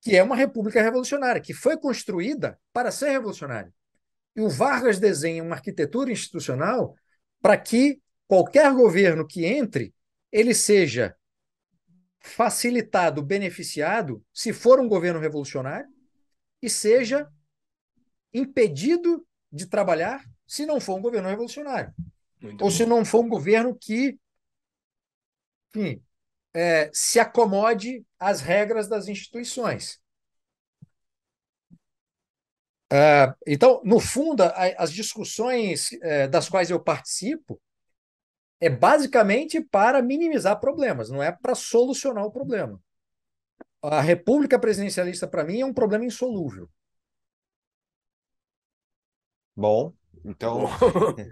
que é uma república revolucionária, que foi construída para ser revolucionária. E o Vargas desenha uma arquitetura institucional para que qualquer governo que entre, ele seja facilitado, beneficiado, se for um governo revolucionário, e seja impedido de trabalhar se não for um governo revolucionário. Muito ou bom. se não for um governo que enfim, é, se acomode às regras das instituições. É, então, no fundo, as discussões é, das quais eu participo, é basicamente para minimizar problemas, não é para solucionar o problema. A república presidencialista, para mim, é um problema insolúvel. Bom, então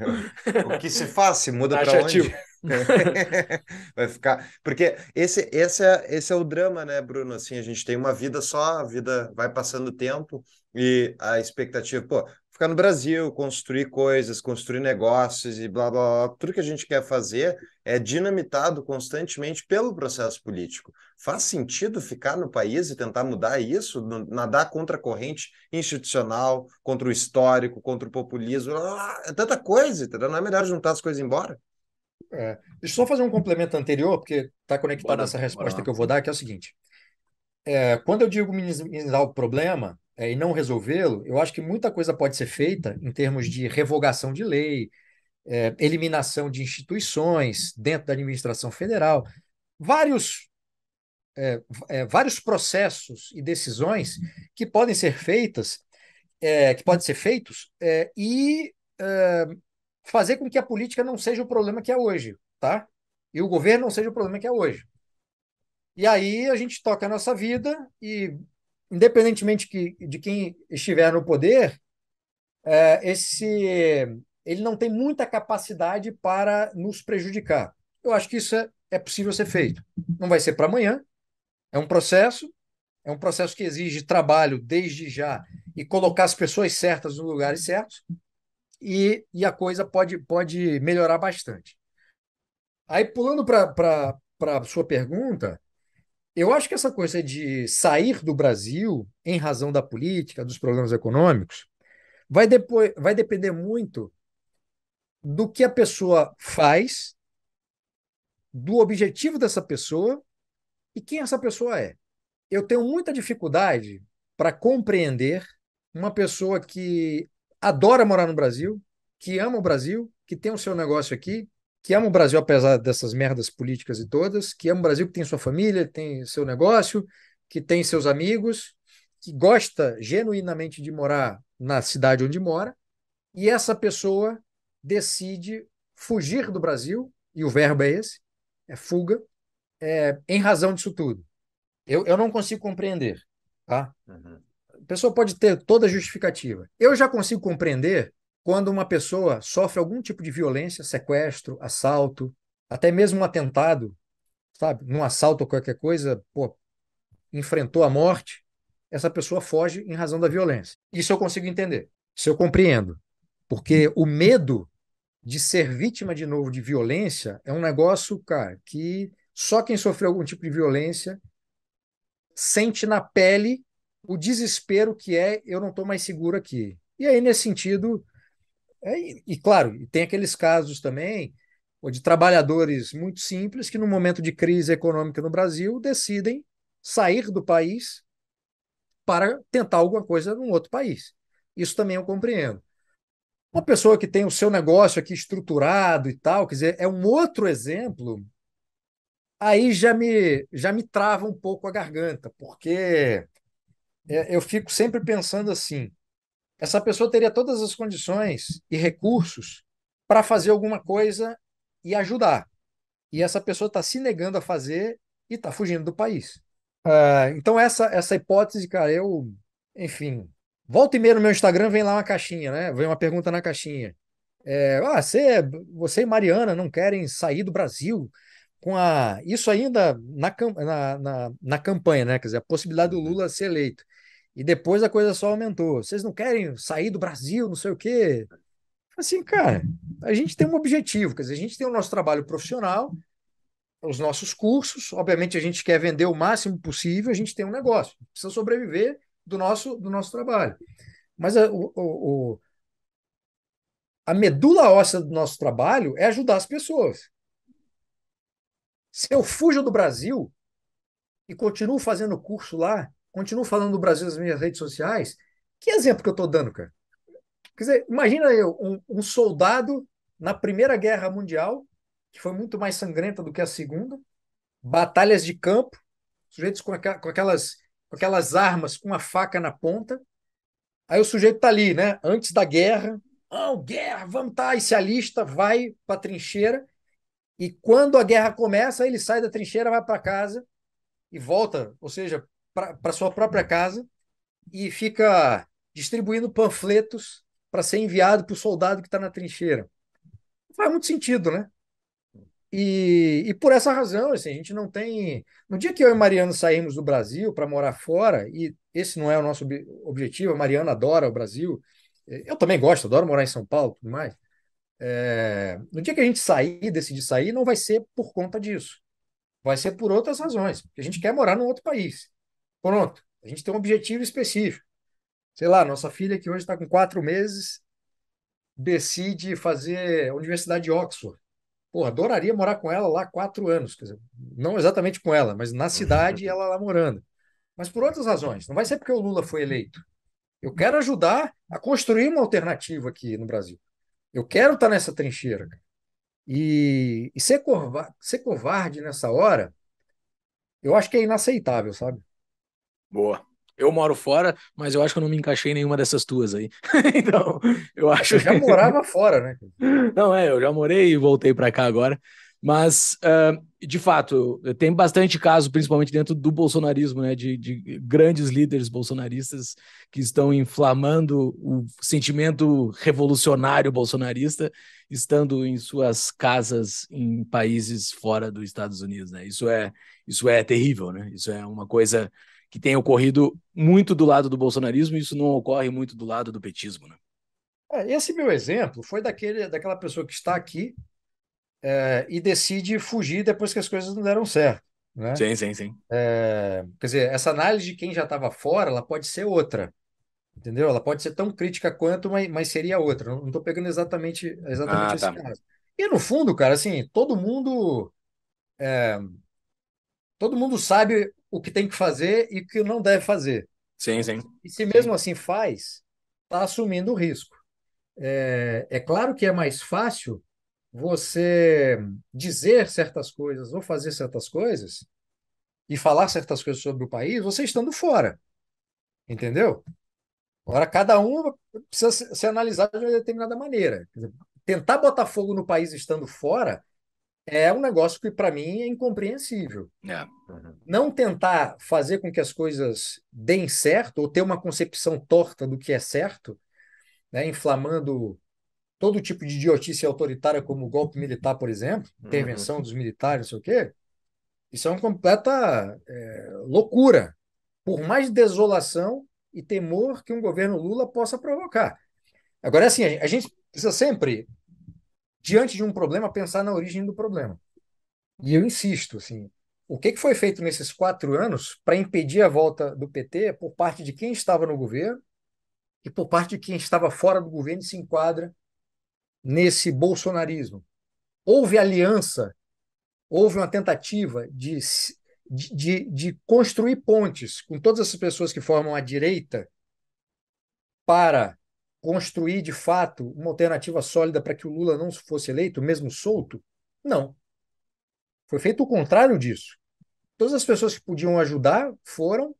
o que se faz se muda para onde? Vai ficar. Porque esse, esse, é, esse é o drama, né, Bruno? Assim, a gente tem uma vida só, a vida vai passando o tempo e a expectativa, pô, ficar no Brasil, construir coisas, construir negócios e blá, blá, blá. Tudo que a gente quer fazer é dinamitado constantemente pelo processo político. Faz sentido ficar no país e tentar mudar isso, nadar contra a corrente institucional, contra o histórico, contra o populismo, blá, ah, blá, é tanta coisa, entendeu? Não é melhor juntar as coisas embora? É. Deixa eu só fazer um complemento anterior, porque está conectado bora, essa resposta que eu vou dar, que é o seguinte. É, quando eu digo minimizar o problema, é, e não resolvê-lo, eu acho que muita coisa pode ser feita em termos de revogação de lei, é, eliminação de instituições dentro da administração federal, vários, é, é vários processos e decisões que podem ser feitas, é, que podem ser feitos é, e fazer com que a política não seja o problema que é hoje, tá? E o governo não seja o problema que é hoje. E aí a gente toca a nossa vida e independentemente que, de quem estiver no poder, é, esse ele não tem muita capacidade para nos prejudicar. Eu acho que isso é, é possível ser feito. Não vai ser para amanhã. É um processo, é um processo que exige trabalho desde já e colocar as pessoas certas nos lugares certos. E, e a coisa pode, pode melhorar bastante. Aí, pulando para a sua pergunta, eu acho que essa coisa de sair do Brasil em razão da política, dos problemas econômicos, vai, depois, vai depender muito do que a pessoa faz, do objetivo dessa pessoa e quem essa pessoa é. Eu tenho muita dificuldade para compreender uma pessoa que adora morar no Brasil, que ama o Brasil, que tem o seu negócio aqui, que ama o Brasil apesar dessas merdas políticas e todas, que ama o Brasil que tem sua família, que tem seu negócio, que tem seus amigos, que gosta genuinamente de morar na cidade onde mora, e essa pessoa decide fugir do Brasil, e o verbo é esse, é fuga, é, em razão disso tudo. Eu, eu não consigo compreender, tá? Uhum. A pessoa pode ter toda a justificativa. Eu já consigo compreender quando uma pessoa sofre algum tipo de violência, sequestro, assalto, até mesmo um atentado, sabe? Num assalto ou qualquer coisa, pô, enfrentou a morte, essa pessoa foge em razão da violência. Isso eu consigo entender, isso eu compreendo. Porque o medo de ser vítima de novo de violência é um negócio, cara, que só quem sofreu algum tipo de violência sente na pele o desespero que é eu não estou mais seguro aqui. E aí, nesse sentido, é, e, e, claro, tem aqueles casos também de trabalhadores muito simples que, no momento de crise econômica no Brasil, decidem sair do país para tentar alguma coisa num outro país. Isso também eu compreendo. Uma pessoa que tem o seu negócio aqui estruturado e tal, quer dizer, é um outro exemplo, aí já me, já me trava um pouco a garganta, porque é, eu fico sempre pensando assim: essa pessoa teria todas as condições e recursos para fazer alguma coisa e ajudar. E essa pessoa está se negando a fazer e está fugindo do país. Uh, então, essa, essa hipótese, cara, eu. Enfim. Volta e meia no meu Instagram, vem lá uma caixinha, né? Vem uma pergunta na caixinha. É, ah, você, é, você e Mariana não querem sair do Brasil com a. Isso ainda na, na, na, na campanha, né? Quer dizer, a possibilidade do uhum. Lula ser eleito. E depois a coisa só aumentou. Vocês não querem sair do Brasil, não sei o quê. Assim, cara, a gente tem um objetivo, quer dizer, a gente tem o nosso trabalho profissional, os nossos cursos, obviamente a gente quer vender o máximo possível, a gente tem um negócio, precisa sobreviver do nosso, do nosso trabalho. Mas a, o, o, a medula óssea do nosso trabalho é ajudar as pessoas. Se eu fujo do Brasil e continuo fazendo curso lá, continuo falando do Brasil nas minhas redes sociais. Que exemplo que eu estou dando, cara? Quer dizer, imagina eu, um, um, soldado na Primeira Guerra Mundial, que foi muito mais sangrenta do que a Segunda, batalhas de campo, sujeitos com, aqua, com aquelas, com aquelas armas com a faca na ponta. Aí o sujeito tá ali, né? Antes da guerra, ah, oh, guerra, vamos tá, e se é alista, vai para a trincheira. E quando a guerra começa, ele sai da trincheira, vai para casa e volta, ou seja, para sua própria casa e fica distribuindo panfletos para ser enviado para o soldado que está na trincheira. Não faz muito sentido, né? E, e por essa razão, assim, a gente não tem. No dia que eu e Mariano saímos do Brasil para morar fora, e esse não é o nosso objetivo, a Mariana adora o Brasil, é, eu também gosto, adoro morar em São Paulo tudo mais. É, no dia que a gente sair, decidir sair, não vai ser por conta disso. Vai ser por outras razões. Porque a gente quer morar num outro país. Pronto. A gente tem um objetivo específico. Sei lá, nossa filha que hoje está com quatro meses decide fazer a Universidade de Oxford. Porra, adoraria morar com ela lá quatro anos. Quer dizer, não exatamente com ela, mas na uhum. cidade ela lá morando. Mas por outras razões. Não vai ser porque o Lula foi eleito. Eu quero ajudar a construir uma alternativa aqui no Brasil. Eu quero estar tá nessa trincheira. E, e ser, covarde, ser covarde nessa hora, eu acho que é inaceitável, sabe? Boa. Eu moro fora, mas eu acho que eu não me encaixei em nenhuma dessas tuas aí. então, eu é acho. que. já morava fora, né? Não, é, eu já morei e voltei para cá agora. Mas, uh, de fato, tem bastante caso, principalmente dentro do bolsonarismo, né, de, de, grandes líderes bolsonaristas que estão inflamando o sentimento revolucionário bolsonarista, estando em suas casas em países fora dos Estados Unidos. Né? Isso, é, isso é terrível, né? isso é uma coisa que tem ocorrido muito do lado do bolsonarismo e isso não ocorre muito do lado do petismo. Né? É, esse meu exemplo foi daquele, daquela pessoa que está aqui é, e decide fugir depois que as coisas não deram certo. Né? Sim, sim, sim. É, quer dizer, essa análise de quem já estava fora, ela pode ser outra, entendeu? Ela pode ser tão crítica quanto, mas, mas seria outra. Não estou pegando exatamente, exatamente ah, esse tá. caso. E no fundo, cara, assim, todo mundo é, todo mundo sabe o que tem que fazer e o que não deve fazer. Sim, sim. E se mesmo sim. assim faz, está assumindo o risco. É, é claro que é mais fácil você dizer certas coisas ou fazer certas coisas e falar certas coisas sobre o país, você estando fora. Entendeu? Agora, cada um precisa se analisar de uma determinada maneira. Tentar botar fogo no país estando fora é um negócio que para mim é incompreensível. É. Uhum. Não tentar fazer com que as coisas deem certo ou ter uma concepção torta do que é certo, né, inflamando todo tipo de idiotice autoritária, como o golpe militar, por exemplo, uhum. intervenção uhum. dos militares, não sei o quê, isso é uma completa é, loucura, por mais desolação e temor que um governo Lula possa provocar. Agora, assim, a gente precisa sempre diante de um problema, pensar na origem do problema. E eu insisto, assim, o que, que foi feito nesses quatro anos para impedir a volta do PT por parte de quem estava no governo e por parte de quem estava fora do governo e se enquadra nesse bolsonarismo? Houve aliança, houve uma tentativa de, de, de construir pontes com todas as pessoas que formam a direita para construir de fato uma alternativa sólida para que o Lula não fosse eleito, mesmo solto? Não. Foi feito o contrário disso. Todas as pessoas que podiam ajudar foram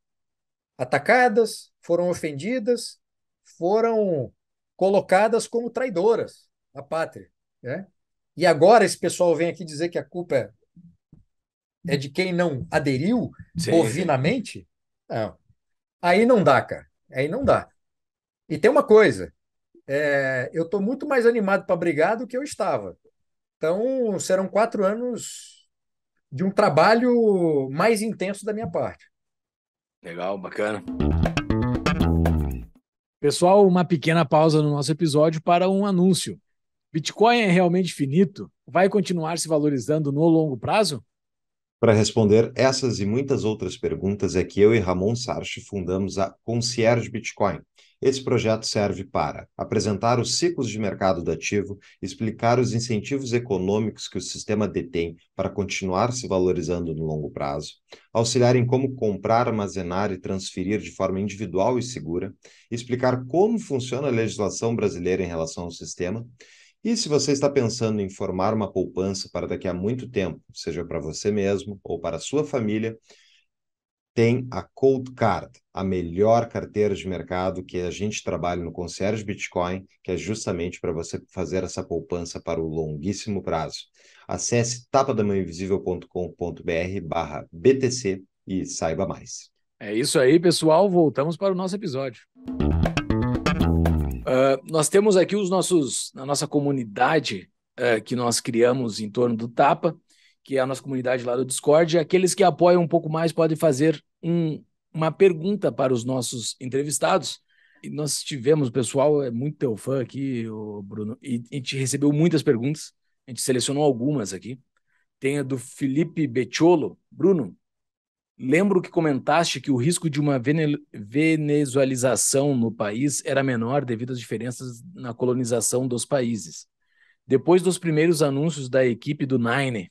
atacadas, foram ofendidas, foram colocadas como traidoras à pátria. Né? E agora esse pessoal vem aqui dizer que a culpa é, é de quem não aderiu bovinamente? Não. Aí não dá, cara. Aí não dá. E tem uma coisa, é, eu estou muito mais animado para brigar do que eu estava. Então, serão quatro anos de um trabalho mais intenso da minha parte. Legal, bacana. Pessoal, uma pequena pausa no nosso episódio para um anúncio. Bitcoin é realmente finito? Vai continuar se valorizando no longo prazo? Para responder essas e muitas outras perguntas é que eu e Ramon Sarchi fundamos a Concierge Bitcoin esse projeto serve para apresentar os ciclos de mercado do ativo, explicar os incentivos econômicos que o sistema detém para continuar se valorizando no longo prazo, auxiliar em como comprar, armazenar e transferir de forma individual e segura, explicar como funciona a legislação brasileira em relação ao sistema. E se você está pensando em formar uma poupança para daqui a muito tempo, seja para você mesmo ou para a sua família, tem a Cold Card, a melhor carteira de mercado que a gente trabalha no Concierge Bitcoin, que é justamente para você fazer essa poupança para o longuíssimo prazo. Acesse tapadamaninvisível.com.br barra BTC e saiba mais. É isso aí, pessoal. Voltamos para o nosso episódio. Uh, nós temos aqui os nossos, a nossa comunidade uh, que nós criamos em torno do Tapa que é a nossa comunidade lá do Discord. Aqueles que apoiam um pouco mais podem fazer um, uma pergunta para os nossos entrevistados. E nós tivemos, o pessoal, é muito teu fã aqui, o Bruno, e a gente recebeu muitas perguntas. A gente selecionou algumas aqui. Tem a do Felipe Becciolo. Bruno, lembro que comentaste que o risco de uma vene venezuelização no país era menor devido às diferenças na colonização dos países. Depois dos primeiros anúncios da equipe do Nine,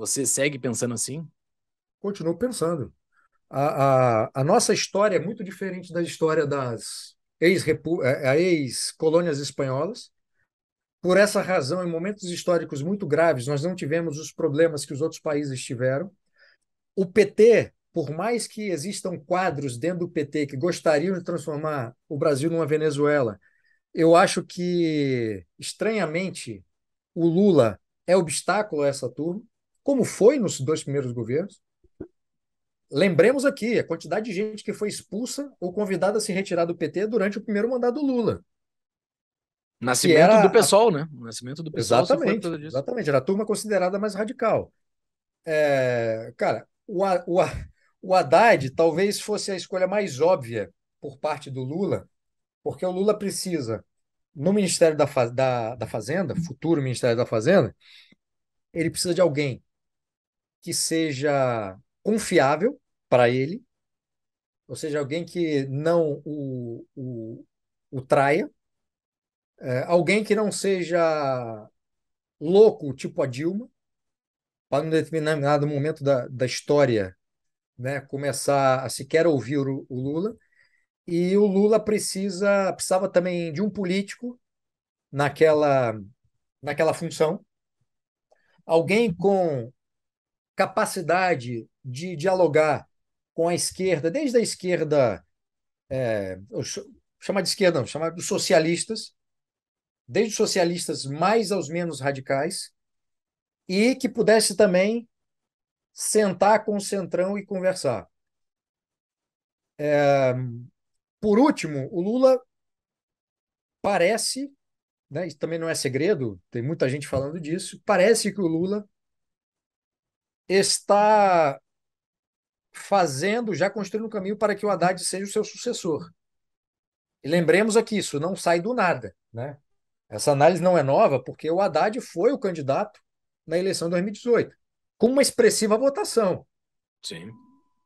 você segue pensando assim? Continuo pensando. A, a, a nossa história é muito diferente da história das é, é, ex-colônias ex espanholas. Por essa razão, em momentos históricos muito graves, nós não tivemos os problemas que os outros países tiveram. O PT, por mais que existam quadros dentro do PT que gostariam de transformar o Brasil numa Venezuela, eu acho que, estranhamente, o Lula é obstáculo a essa turma como foi nos dois primeiros governos. Lembremos aqui a quantidade de gente que foi expulsa ou convidada a se retirar do PT durante o primeiro mandato do Lula. Nascimento era... do pessoal, né? nascimento do pessoal. Exatamente. Exatamente. Era a turma considerada mais radical. É... Cara, o, o, o Haddad talvez fosse a escolha mais óbvia por parte do Lula, porque o Lula precisa, no Ministério da, da, da Fazenda, futuro Ministério da Fazenda, ele precisa de alguém que seja confiável para ele, ou seja, alguém que não o, o, o traia, é, alguém que não seja louco, tipo a Dilma, para num determinado momento da, da história né, começar a sequer ouvir o, o Lula. E o Lula precisa, precisava também de um político naquela, naquela função, alguém com capacidade de dialogar com a esquerda, desde a esquerda, é, chamar de esquerda, não, chamar dos socialistas, desde os socialistas mais aos menos radicais, e que pudesse também sentar com o centrão e conversar. É, por último, o Lula parece, né, isso também não é segredo, tem muita gente falando disso, parece que o Lula está fazendo, já construindo o um caminho para que o Haddad seja o seu sucessor. E lembremos aqui, isso não sai do nada. Né? Essa análise não é nova, porque o Haddad foi o candidato na eleição de 2018, com uma expressiva votação. Sim.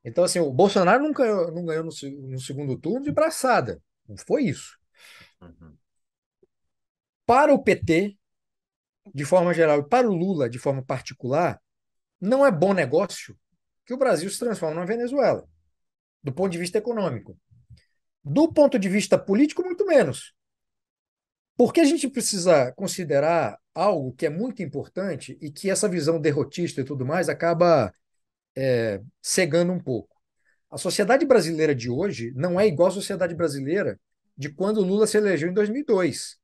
Então, assim, o Bolsonaro não ganhou, não ganhou no, no segundo turno de braçada. Não foi isso. Uhum. Para o PT, de forma geral, e para o Lula, de forma particular, não é bom negócio que o Brasil se transforme na Venezuela, do ponto de vista econômico. Do ponto de vista político, muito menos. Porque a gente precisa considerar algo que é muito importante e que essa visão derrotista e tudo mais acaba é, cegando um pouco. A sociedade brasileira de hoje não é igual à sociedade brasileira de quando Lula se elegeu em 2002.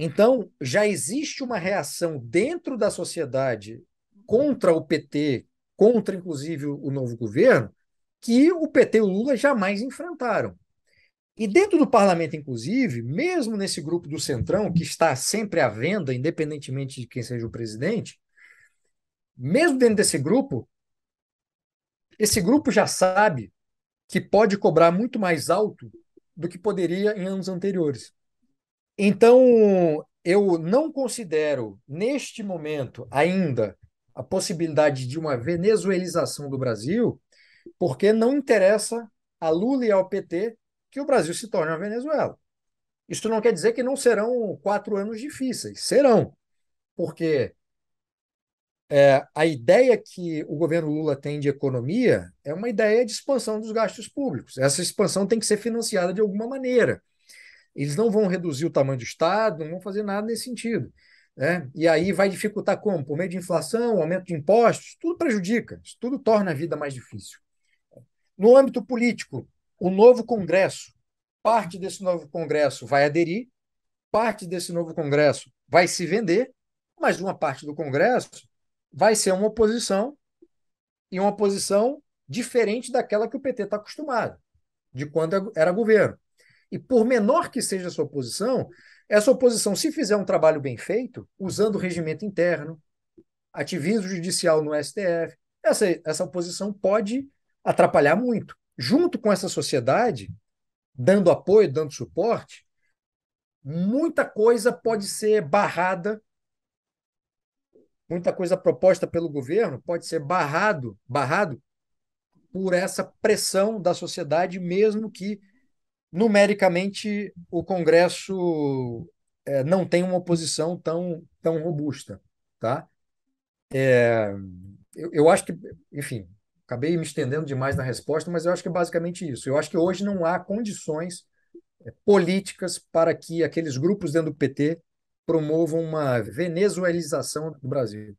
Então, já existe uma reação dentro da sociedade contra o PT, contra inclusive o novo governo, que o PT e o Lula jamais enfrentaram. E dentro do parlamento, inclusive, mesmo nesse grupo do Centrão, que está sempre à venda, independentemente de quem seja o presidente, mesmo dentro desse grupo, esse grupo já sabe que pode cobrar muito mais alto do que poderia em anos anteriores. Então, eu não considero, neste momento ainda, a possibilidade de uma venezuelização do Brasil, porque não interessa a Lula e ao PT que o Brasil se torne uma Venezuela. Isso não quer dizer que não serão quatro anos difíceis. Serão, porque é, a ideia que o governo Lula tem de economia é uma ideia de expansão dos gastos públicos. Essa expansão tem que ser financiada de alguma maneira. Eles não vão reduzir o tamanho do Estado, não vão fazer nada nesse sentido. Né? E aí vai dificultar como? Por meio de inflação, aumento de impostos, tudo prejudica, isso tudo torna a vida mais difícil. No âmbito político, o novo Congresso, parte desse novo Congresso vai aderir, parte desse novo Congresso vai se vender, mas uma parte do Congresso vai ser uma oposição e uma oposição diferente daquela que o PT está acostumado, de quando era governo. E por menor que seja a sua oposição essa oposição, se fizer um trabalho bem feito, usando o regimento interno, ativismo judicial no STF, essa, essa oposição pode atrapalhar muito. Junto com essa sociedade, dando apoio, dando suporte, muita coisa pode ser barrada, muita coisa proposta pelo governo pode ser barrado, barrado por essa pressão da sociedade, mesmo que numericamente, o Congresso é, não tem uma oposição tão, tão robusta. Tá? É, eu, eu acho que, enfim, acabei me estendendo demais na resposta, mas eu acho que é basicamente isso. Eu acho que hoje não há condições é, políticas para que aqueles grupos dentro do PT promovam uma venezuelização do Brasil.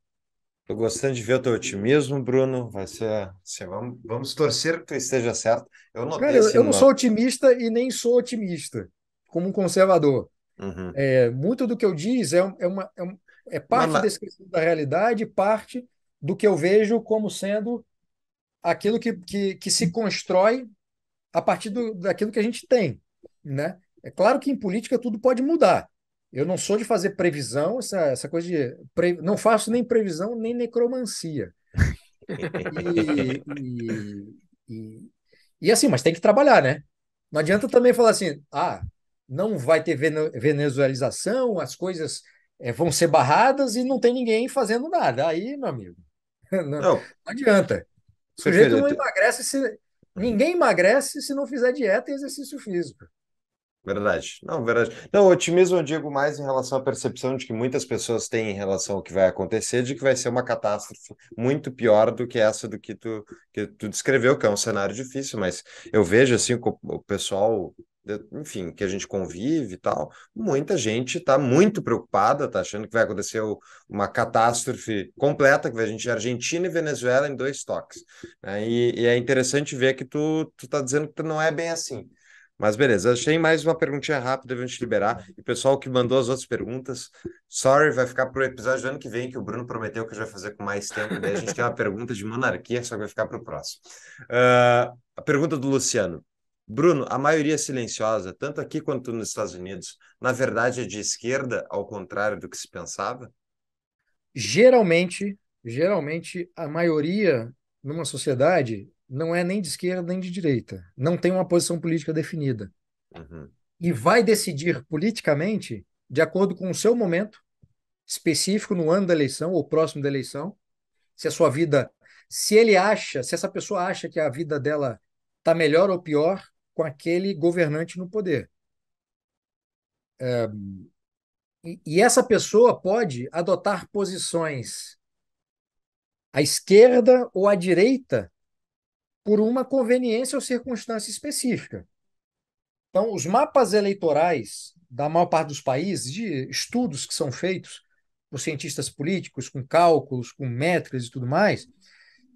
Estou gostando de ver o teu otimismo, Bruno. Vai ser. Assim, vamos, vamos torcer que tu esteja certo. Eu não, Cara, eu, assim, eu não sou otimista e nem sou otimista, como um conservador. Uhum. É, muito do que eu diz é, é, uma, é, é parte Mas, desse da realidade, parte do que eu vejo como sendo aquilo que, que, que se constrói a partir do, daquilo que a gente tem. Né? É claro que em política tudo pode mudar. Eu não sou de fazer previsão, essa, essa coisa de. Pre, não faço nem previsão, nem necromancia. E, e, e, e, assim, mas tem que trabalhar, né? Não adianta também falar assim, ah, não vai ter venezuelização, as coisas é, vão ser barradas e não tem ninguém fazendo nada. Aí, meu amigo, não, não adianta. O sujeito não emagrece se. Ninguém emagrece se não fizer dieta e exercício físico. Verdade. Não, verdade. Não, otimismo eu digo mais em relação à percepção de que muitas pessoas têm em relação ao que vai acontecer, de que vai ser uma catástrofe muito pior do que essa do que tu, que tu descreveu, que é um cenário difícil, mas eu vejo assim o pessoal, enfim, que a gente convive e tal, muita gente está muito preocupada, está achando que vai acontecer uma catástrofe completa, que vai a gente Argentina e Venezuela em dois toques. Né? E, e, é interessante ver que tu, tu tá dizendo que não é bem assim mas beleza, achei mais uma perguntinha rápida, vamos gente liberar. E o pessoal que mandou as outras perguntas, sorry, vai ficar para o episódio do ano que vem, que o Bruno prometeu que eu já ia fazer com mais tempo. Daí a gente tem uma pergunta de monarquia, só que vai ficar para o próximo. Uh, a pergunta do Luciano. Bruno, a maioria é silenciosa, tanto aqui quanto nos Estados Unidos, na verdade é de esquerda, ao contrário do que se pensava? Geralmente, geralmente a maioria numa sociedade não é nem de esquerda nem de direita, não tem uma posição política definida. Uhum. E vai decidir politicamente de acordo com o seu momento específico no ano da eleição ou próximo da eleição, se a sua vida, se ele acha, se essa pessoa acha que a vida dela está melhor ou pior com aquele governante no poder. É, e, e essa pessoa pode adotar posições à esquerda ou à direita por uma conveniência ou circunstância específica. Então, os mapas eleitorais da maior parte dos países, de estudos que são feitos por cientistas políticos, com cálculos, com métricas e tudo mais,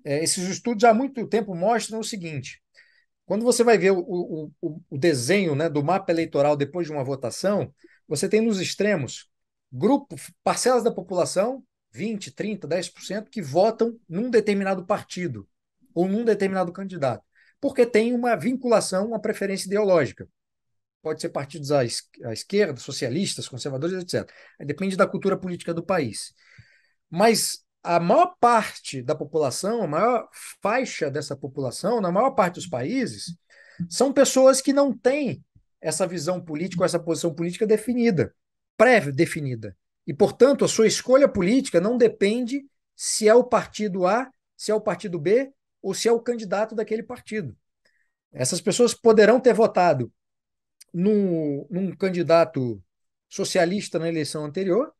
é, esses estudos há muito tempo mostram o seguinte: quando você vai ver o, o, o desenho né, do mapa eleitoral depois de uma votação, você tem nos extremos grupos, parcelas da população, 20, 30, 10%, que votam num determinado partido ou num determinado candidato, porque tem uma vinculação, uma preferência ideológica. Pode ser partidos à, esquerda, socialistas, conservadores, etc. Depende da cultura política do país. Mas a maior parte da população, a maior faixa dessa população, na maior parte dos países, são pessoas que não têm essa visão política, essa posição política definida, pré-definida. E, portanto, a sua escolha política não depende se é o partido A, se é o partido B, ou se é o candidato daquele partido. Essas pessoas poderão ter votado num, num candidato socialista na eleição anterior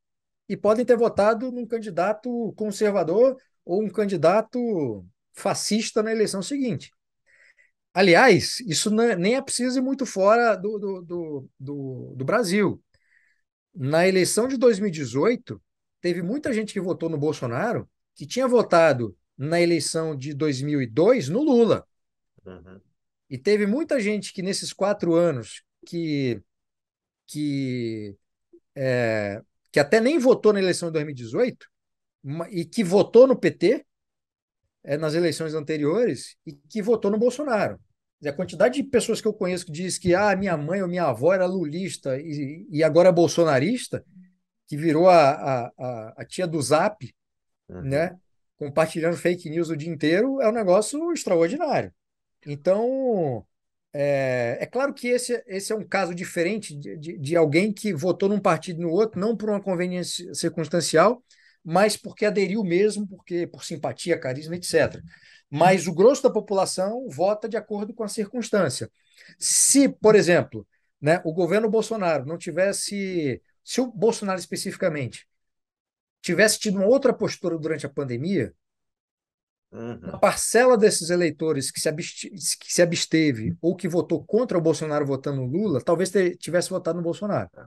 e podem ter votado num candidato conservador ou um candidato fascista na eleição seguinte. Aliás, isso não, é, nem é preciso ir muito fora do, do, do, do, do Brasil. Na eleição de 2018, teve muita gente que votou no Bolsonaro que tinha votado na eleição de 2002 no Lula. Uhum. E teve muita gente que nesses quatro anos que que é, que até nem votou na eleição de 2018 e que votou no PT é, nas eleições anteriores e que votou no Bolsonaro. A quantidade de pessoas que eu conheço que diz que ah, minha mãe ou minha avó era lulista e, e agora é bolsonarista, que virou a, a, a, a tia do Zap, uhum. né? compartilhando fake news o dia inteiro é um negócio extraordinário. Então, é, é claro que esse, esse é um caso diferente de, de, de alguém que votou num partido e no outro, não por uma conveniência circunstancial, mas porque aderiu mesmo, porque por simpatia, carisma, etc. Mas o grosso da população vota de acordo com a circunstância. Se, por exemplo, né, o governo Bolsonaro não tivesse, se o Bolsonaro especificamente tivesse tido uma outra postura durante a pandemia, uhum. uma parcela desses eleitores que se, que se, absteve ou que votou contra o Bolsonaro votando no Lula, talvez tivesse votado no Bolsonaro. É.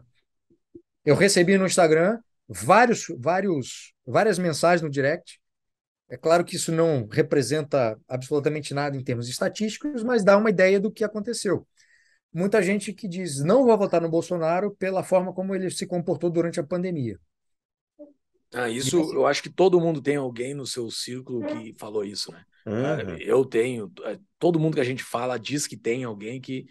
Eu recebi no Instagram vários, vários, várias mensagens no direct. É claro que isso não representa absolutamente nada em termos estatísticos, mas dá uma ideia do que aconteceu. Muita gente que diz não vou votar no Bolsonaro pela forma como ele se comportou durante a pandemia. Ah, isso assim eu acho que todo mundo tem alguém no seu círculo que falou isso, né? Ah, uhum. Eu tenho, é, todo mundo que a gente fala diz que tem alguém que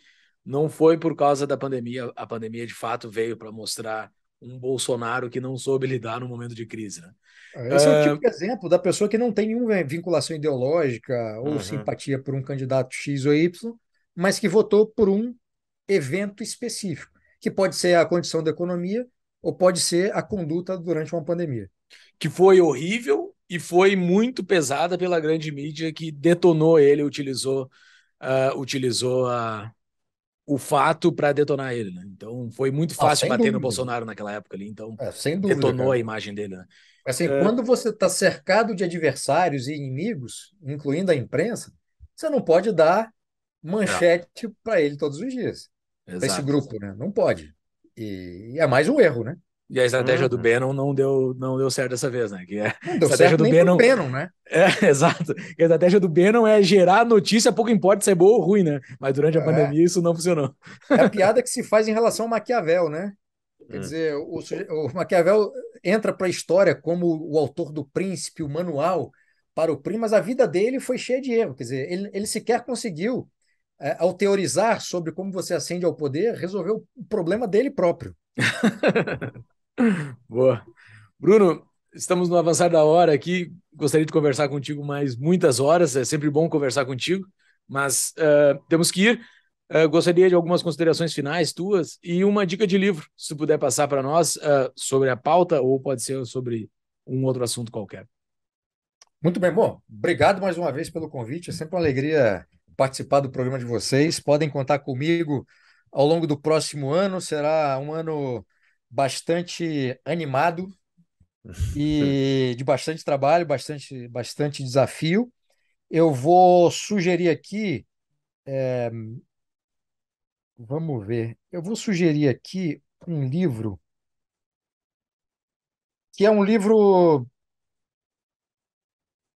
não foi por causa da pandemia, a pandemia de fato veio para mostrar um Bolsonaro que não soube lidar no momento de crise, né? É. Esse é o tipo de exemplo da pessoa que não tem nenhuma é, vinculação ideológica ou uhum. simpatia por um candidato X ou Y, mas que votou por um evento específico, que pode ser a condição da economia, ou pode ser a conduta durante uma pandemia. Que foi horrível e foi muito pesada pela grande mídia que detonou ele, utilizou, uh, utilizou a, o fato para detonar ele, né? Então foi muito ah, fácil ah, bater dúvida. no Bolsonaro naquela época ali, então é, dúvida, detonou cara. a imagem dele, né? Assim, é. quando você está cercado de adversários e inimigos, incluindo a imprensa, você não pode dar é. manchete para ele todos os dias. Exato. Esse grupo, né? Não pode. E, é mais um erro, né? E a estratégia uhum. do Bannon não deu, não deu certo dessa vez, né? Que é, não deu estratégia certo do nem Bannon, Bannon, né? É, exato. a estratégia do Bannon é gerar notícia, pouco importa se é boa ou ruim, né? Mas durante a é. pandemia isso não funcionou. É a piada que se faz em relação ao Maquiavel, né? Quer hum. dizer, o, o Maquiavel entra para a história como o autor do Príncipe, o manual para o Príncipe, mas a vida dele foi cheia de erro. Quer dizer, ele, ele sequer conseguiu é, ao teorizar sobre como você ascende ao poder, resolveu o problema dele próprio. Boa. Bruno, estamos no avançar da hora aqui. Gostaria de conversar contigo mais muitas horas. É sempre bom conversar contigo, mas uh, temos que ir. Uh, gostaria de algumas considerações finais tuas e uma dica de livro, se puder passar para nós uh, sobre a pauta ou pode ser sobre um outro assunto qualquer. Muito bem, bom. Obrigado mais uma vez pelo convite. É sempre uma alegria participar do programa de vocês. Podem contar comigo ao longo do próximo ano. Será um ano bastante animado e de bastante trabalho, bastante, bastante desafio. Eu vou sugerir aqui. É, vamos ver. Eu vou sugerir aqui um livro que é um livro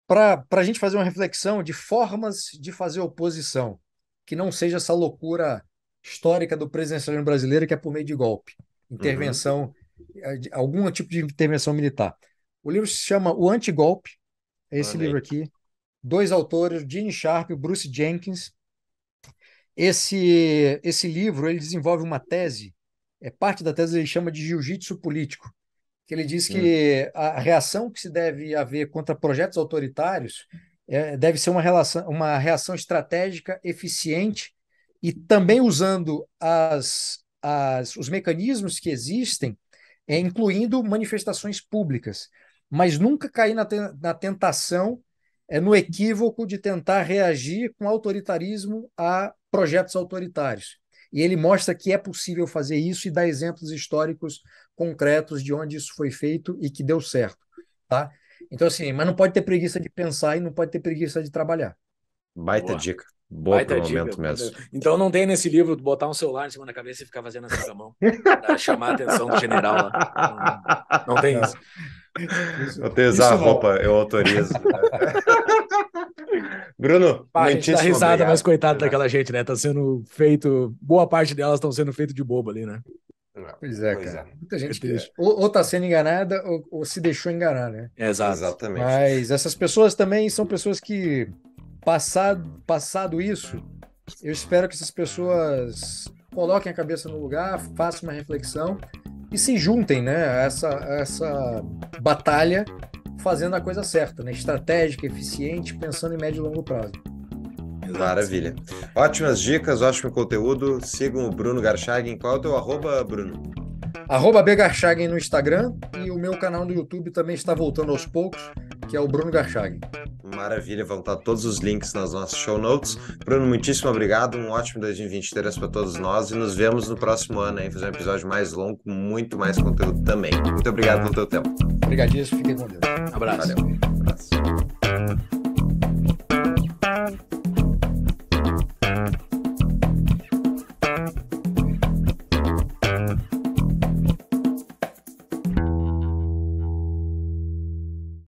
para a gente fazer uma reflexão de formas de fazer oposição, que não seja essa loucura histórica do presidencialismo brasileiro que é por meio de golpe, intervenção, uhum. algum tipo de intervenção militar. O livro se chama O Antigolpe, é esse livro aqui. Dois autores, Gene Sharp e Bruce Jenkins. Esse, esse livro ele desenvolve uma tese, é parte da tese ele chama de jiu-jitsu político, que ele diz que hum. a reação que se deve haver contra projetos autoritários é, deve ser uma, relação, uma reação estratégica eficiente e também usando as, as, os mecanismos que existem, é, incluindo manifestações públicas, mas nunca cair na, te, na tentação, é, no equívoco de tentar reagir com autoritarismo a projetos autoritários. E ele mostra que é possível fazer isso e dá exemplos históricos concretos de onde isso foi feito e que deu certo, tá? Então, assim, mas não pode ter preguiça de pensar e não pode ter preguiça de trabalhar. Baita Boa. dica. Boa Baita momento mesmo. Então não tem nesse livro botar um celular em cima da cabeça e ficar fazendo assim com a mão pra chamar a atenção do general lá. Não, não tem isso. isso eu tenho usar a roupa, eu autorizo. Bruno, Pá, muitíssimo tá risada, obrigado. mas coitado daquela gente, né? Tá sendo feito, boa parte delas estão sendo feito de bobo ali, né? É. Pois é, pois cara. É. Muita gente que ou, está sendo enganada ou, ou, se deixou enganar, né? Exatamente. Mas essas pessoas também são pessoas que, passado, passado isso, eu espero que essas pessoas coloquem a cabeça no lugar, façam uma reflexão e se juntem, né? A essa, a essa batalha fazendo a coisa certa, né? Estratégica, eficiente, pensando em médio e longo prazo. Maravilha. Ótimas dicas, ótimo conteúdo. Sigam o Bruno Garchagen. Qual é o teu arroba, Bruno? Arroba no Instagram e o meu canal no YouTube também está voltando aos poucos, que é o Bruno Garchagen. Maravilha, vão estar todos os links nas nossas show notes. Bruno, muitíssimo obrigado, um ótimo 2023 para todos nós e nos vemos no próximo ano, hein? Fazer um episódio mais longo, com muito mais conteúdo também. Muito obrigado pelo teu tempo. Obrigadíssimo, fiquem com Deus. abraço. Valeu. abraço.